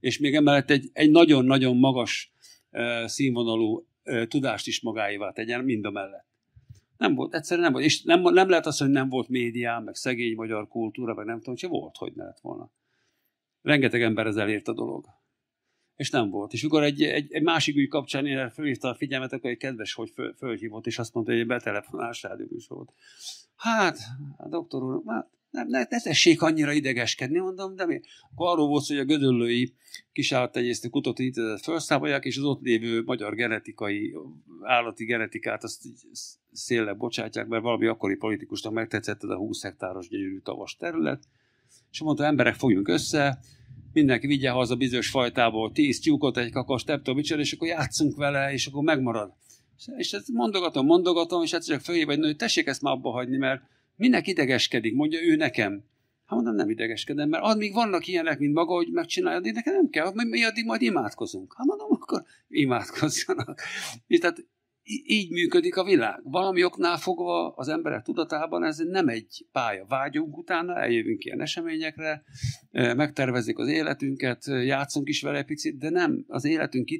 [SPEAKER 1] És még emellett egy, egy nagyon-nagyon magas uh, színvonalú uh, tudást is magáival tegyen, mind a mellett. Nem volt, egyszerűen nem volt. És nem, nem lehet az, hogy nem volt médiá, meg szegény magyar kultúra, meg nem tudom, hogy volt, hogy ne lett volna. Rengeteg ember ez elért a dolog és nem volt. És mikor egy, egy, egy másik ügy kapcsán én felhívta a figyelmet, akkor egy kedves, hogy föl, fölhívott, és azt mondta, hogy egy betelefonás volt. Hát, a doktor úr, hát nem, ne, ne tessék annyira idegeskedni, mondom, de mi? Akkor arról volt, hogy a gödöllői kisállattenyésztő kutatóintézet felszámolják, és az ott lévő magyar genetikai, állati genetikát azt széllel bocsátják, mert valami akkori politikusnak megtetszett ez a 20 hektáros gyönyörű tavas terület, és mondta, emberek, fogjunk össze, mindenki vigye haza bizonyos fajtából tíz tyúkot, egy kakas teptomicser, és akkor játszunk vele, és akkor megmarad. És ezt mondogatom, mondogatom, és egyszer hát csak fölhív vagy hogy tessék ezt már abba hagyni, mert minek idegeskedik, mondja ő nekem. Hát mondom, nem idegeskedem, mert addig vannak ilyenek, mint maga, hogy megcsinálja, de nekem nem kell, mi addig majd imádkozunk. Hát mondom, akkor imádkozzanak. És tehát így működik a világ. Valami oknál fogva az emberek tudatában ez nem egy pálya. Vágyunk utána, eljövünk ilyen eseményekre, megtervezik az életünket, játszunk is vele picit, de nem, az életünk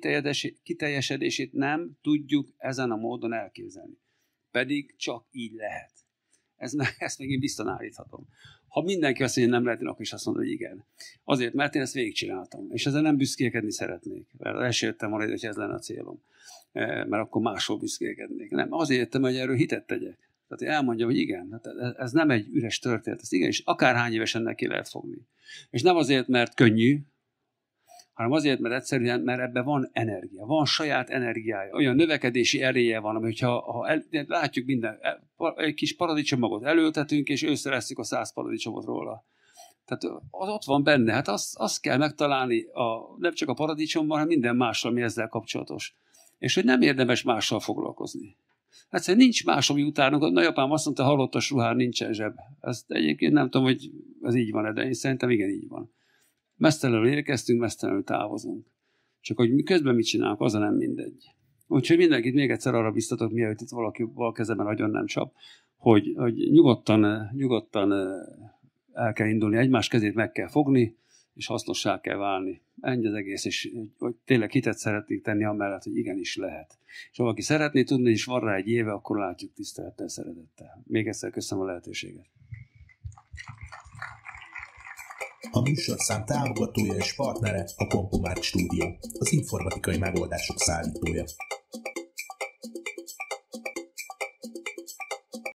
[SPEAKER 1] kiteljesedését nem tudjuk ezen a módon elképzelni. Pedig csak így lehet. Ez, ezt meg én biztosan állíthatom. Ha mindenki azt mondja, hogy nem lehetne, akkor is azt mondja hogy igen. Azért, mert én ezt végigcsináltam, és ezzel nem büszkélkedni szeretnék, mert eséltem volna, hogy ez lenne a célom, e, mert akkor máshol büszkélkednék. Nem, azért jöttem, hogy erről hitet tegyek. Tehát én elmondja, hogy igen, hát ez nem egy üres történet, ez igen, és akárhány évesen neki lehet fogni. És nem azért, mert könnyű, hanem azért, mert egyszerűen, mert ebben van energia, van saját energiája, olyan növekedési eréje van, ami, hogyha ha el, látjuk minden, e, egy kis paradicsomagot előtetünk, és őszereztük a száz paradicsomot róla. Tehát az ott van benne, hát azt, azt kell megtalálni a, nem csak a paradicsomban, hanem minden mással, ami ezzel kapcsolatos. És hogy nem érdemes mással foglalkozni. Egyszerűen nincs más, ami utánunk. A nagyapám azt mondta, halottas ruhán nincsen zseb. Ezt egyébként nem tudom, hogy ez így van-e, de én szerintem igen, így van mesztelenül érkeztünk, mesztelenül távozunk. Csak hogy közben mit csinálunk, az a nem mindegy. Úgyhogy mindenkit még egyszer arra biztatok, mielőtt itt valaki bal kezemben nagyon nem csap, hogy, hogy nyugodtan, eh, nyugodtan eh, el kell indulni, egymás kezét meg kell fogni, és hasznossá kell válni. Ennyi az egész, és hogy tényleg hitet szeretnék tenni amellett, hogy igenis lehet. És ha valaki szeretné tudni, és van rá egy éve, akkor látjuk tisztelettel, szeretettel. Még egyszer köszönöm a lehetőséget. A műsorszám támogatója és partnere a Kompomárt Stúdió, az informatikai megoldások szállítója.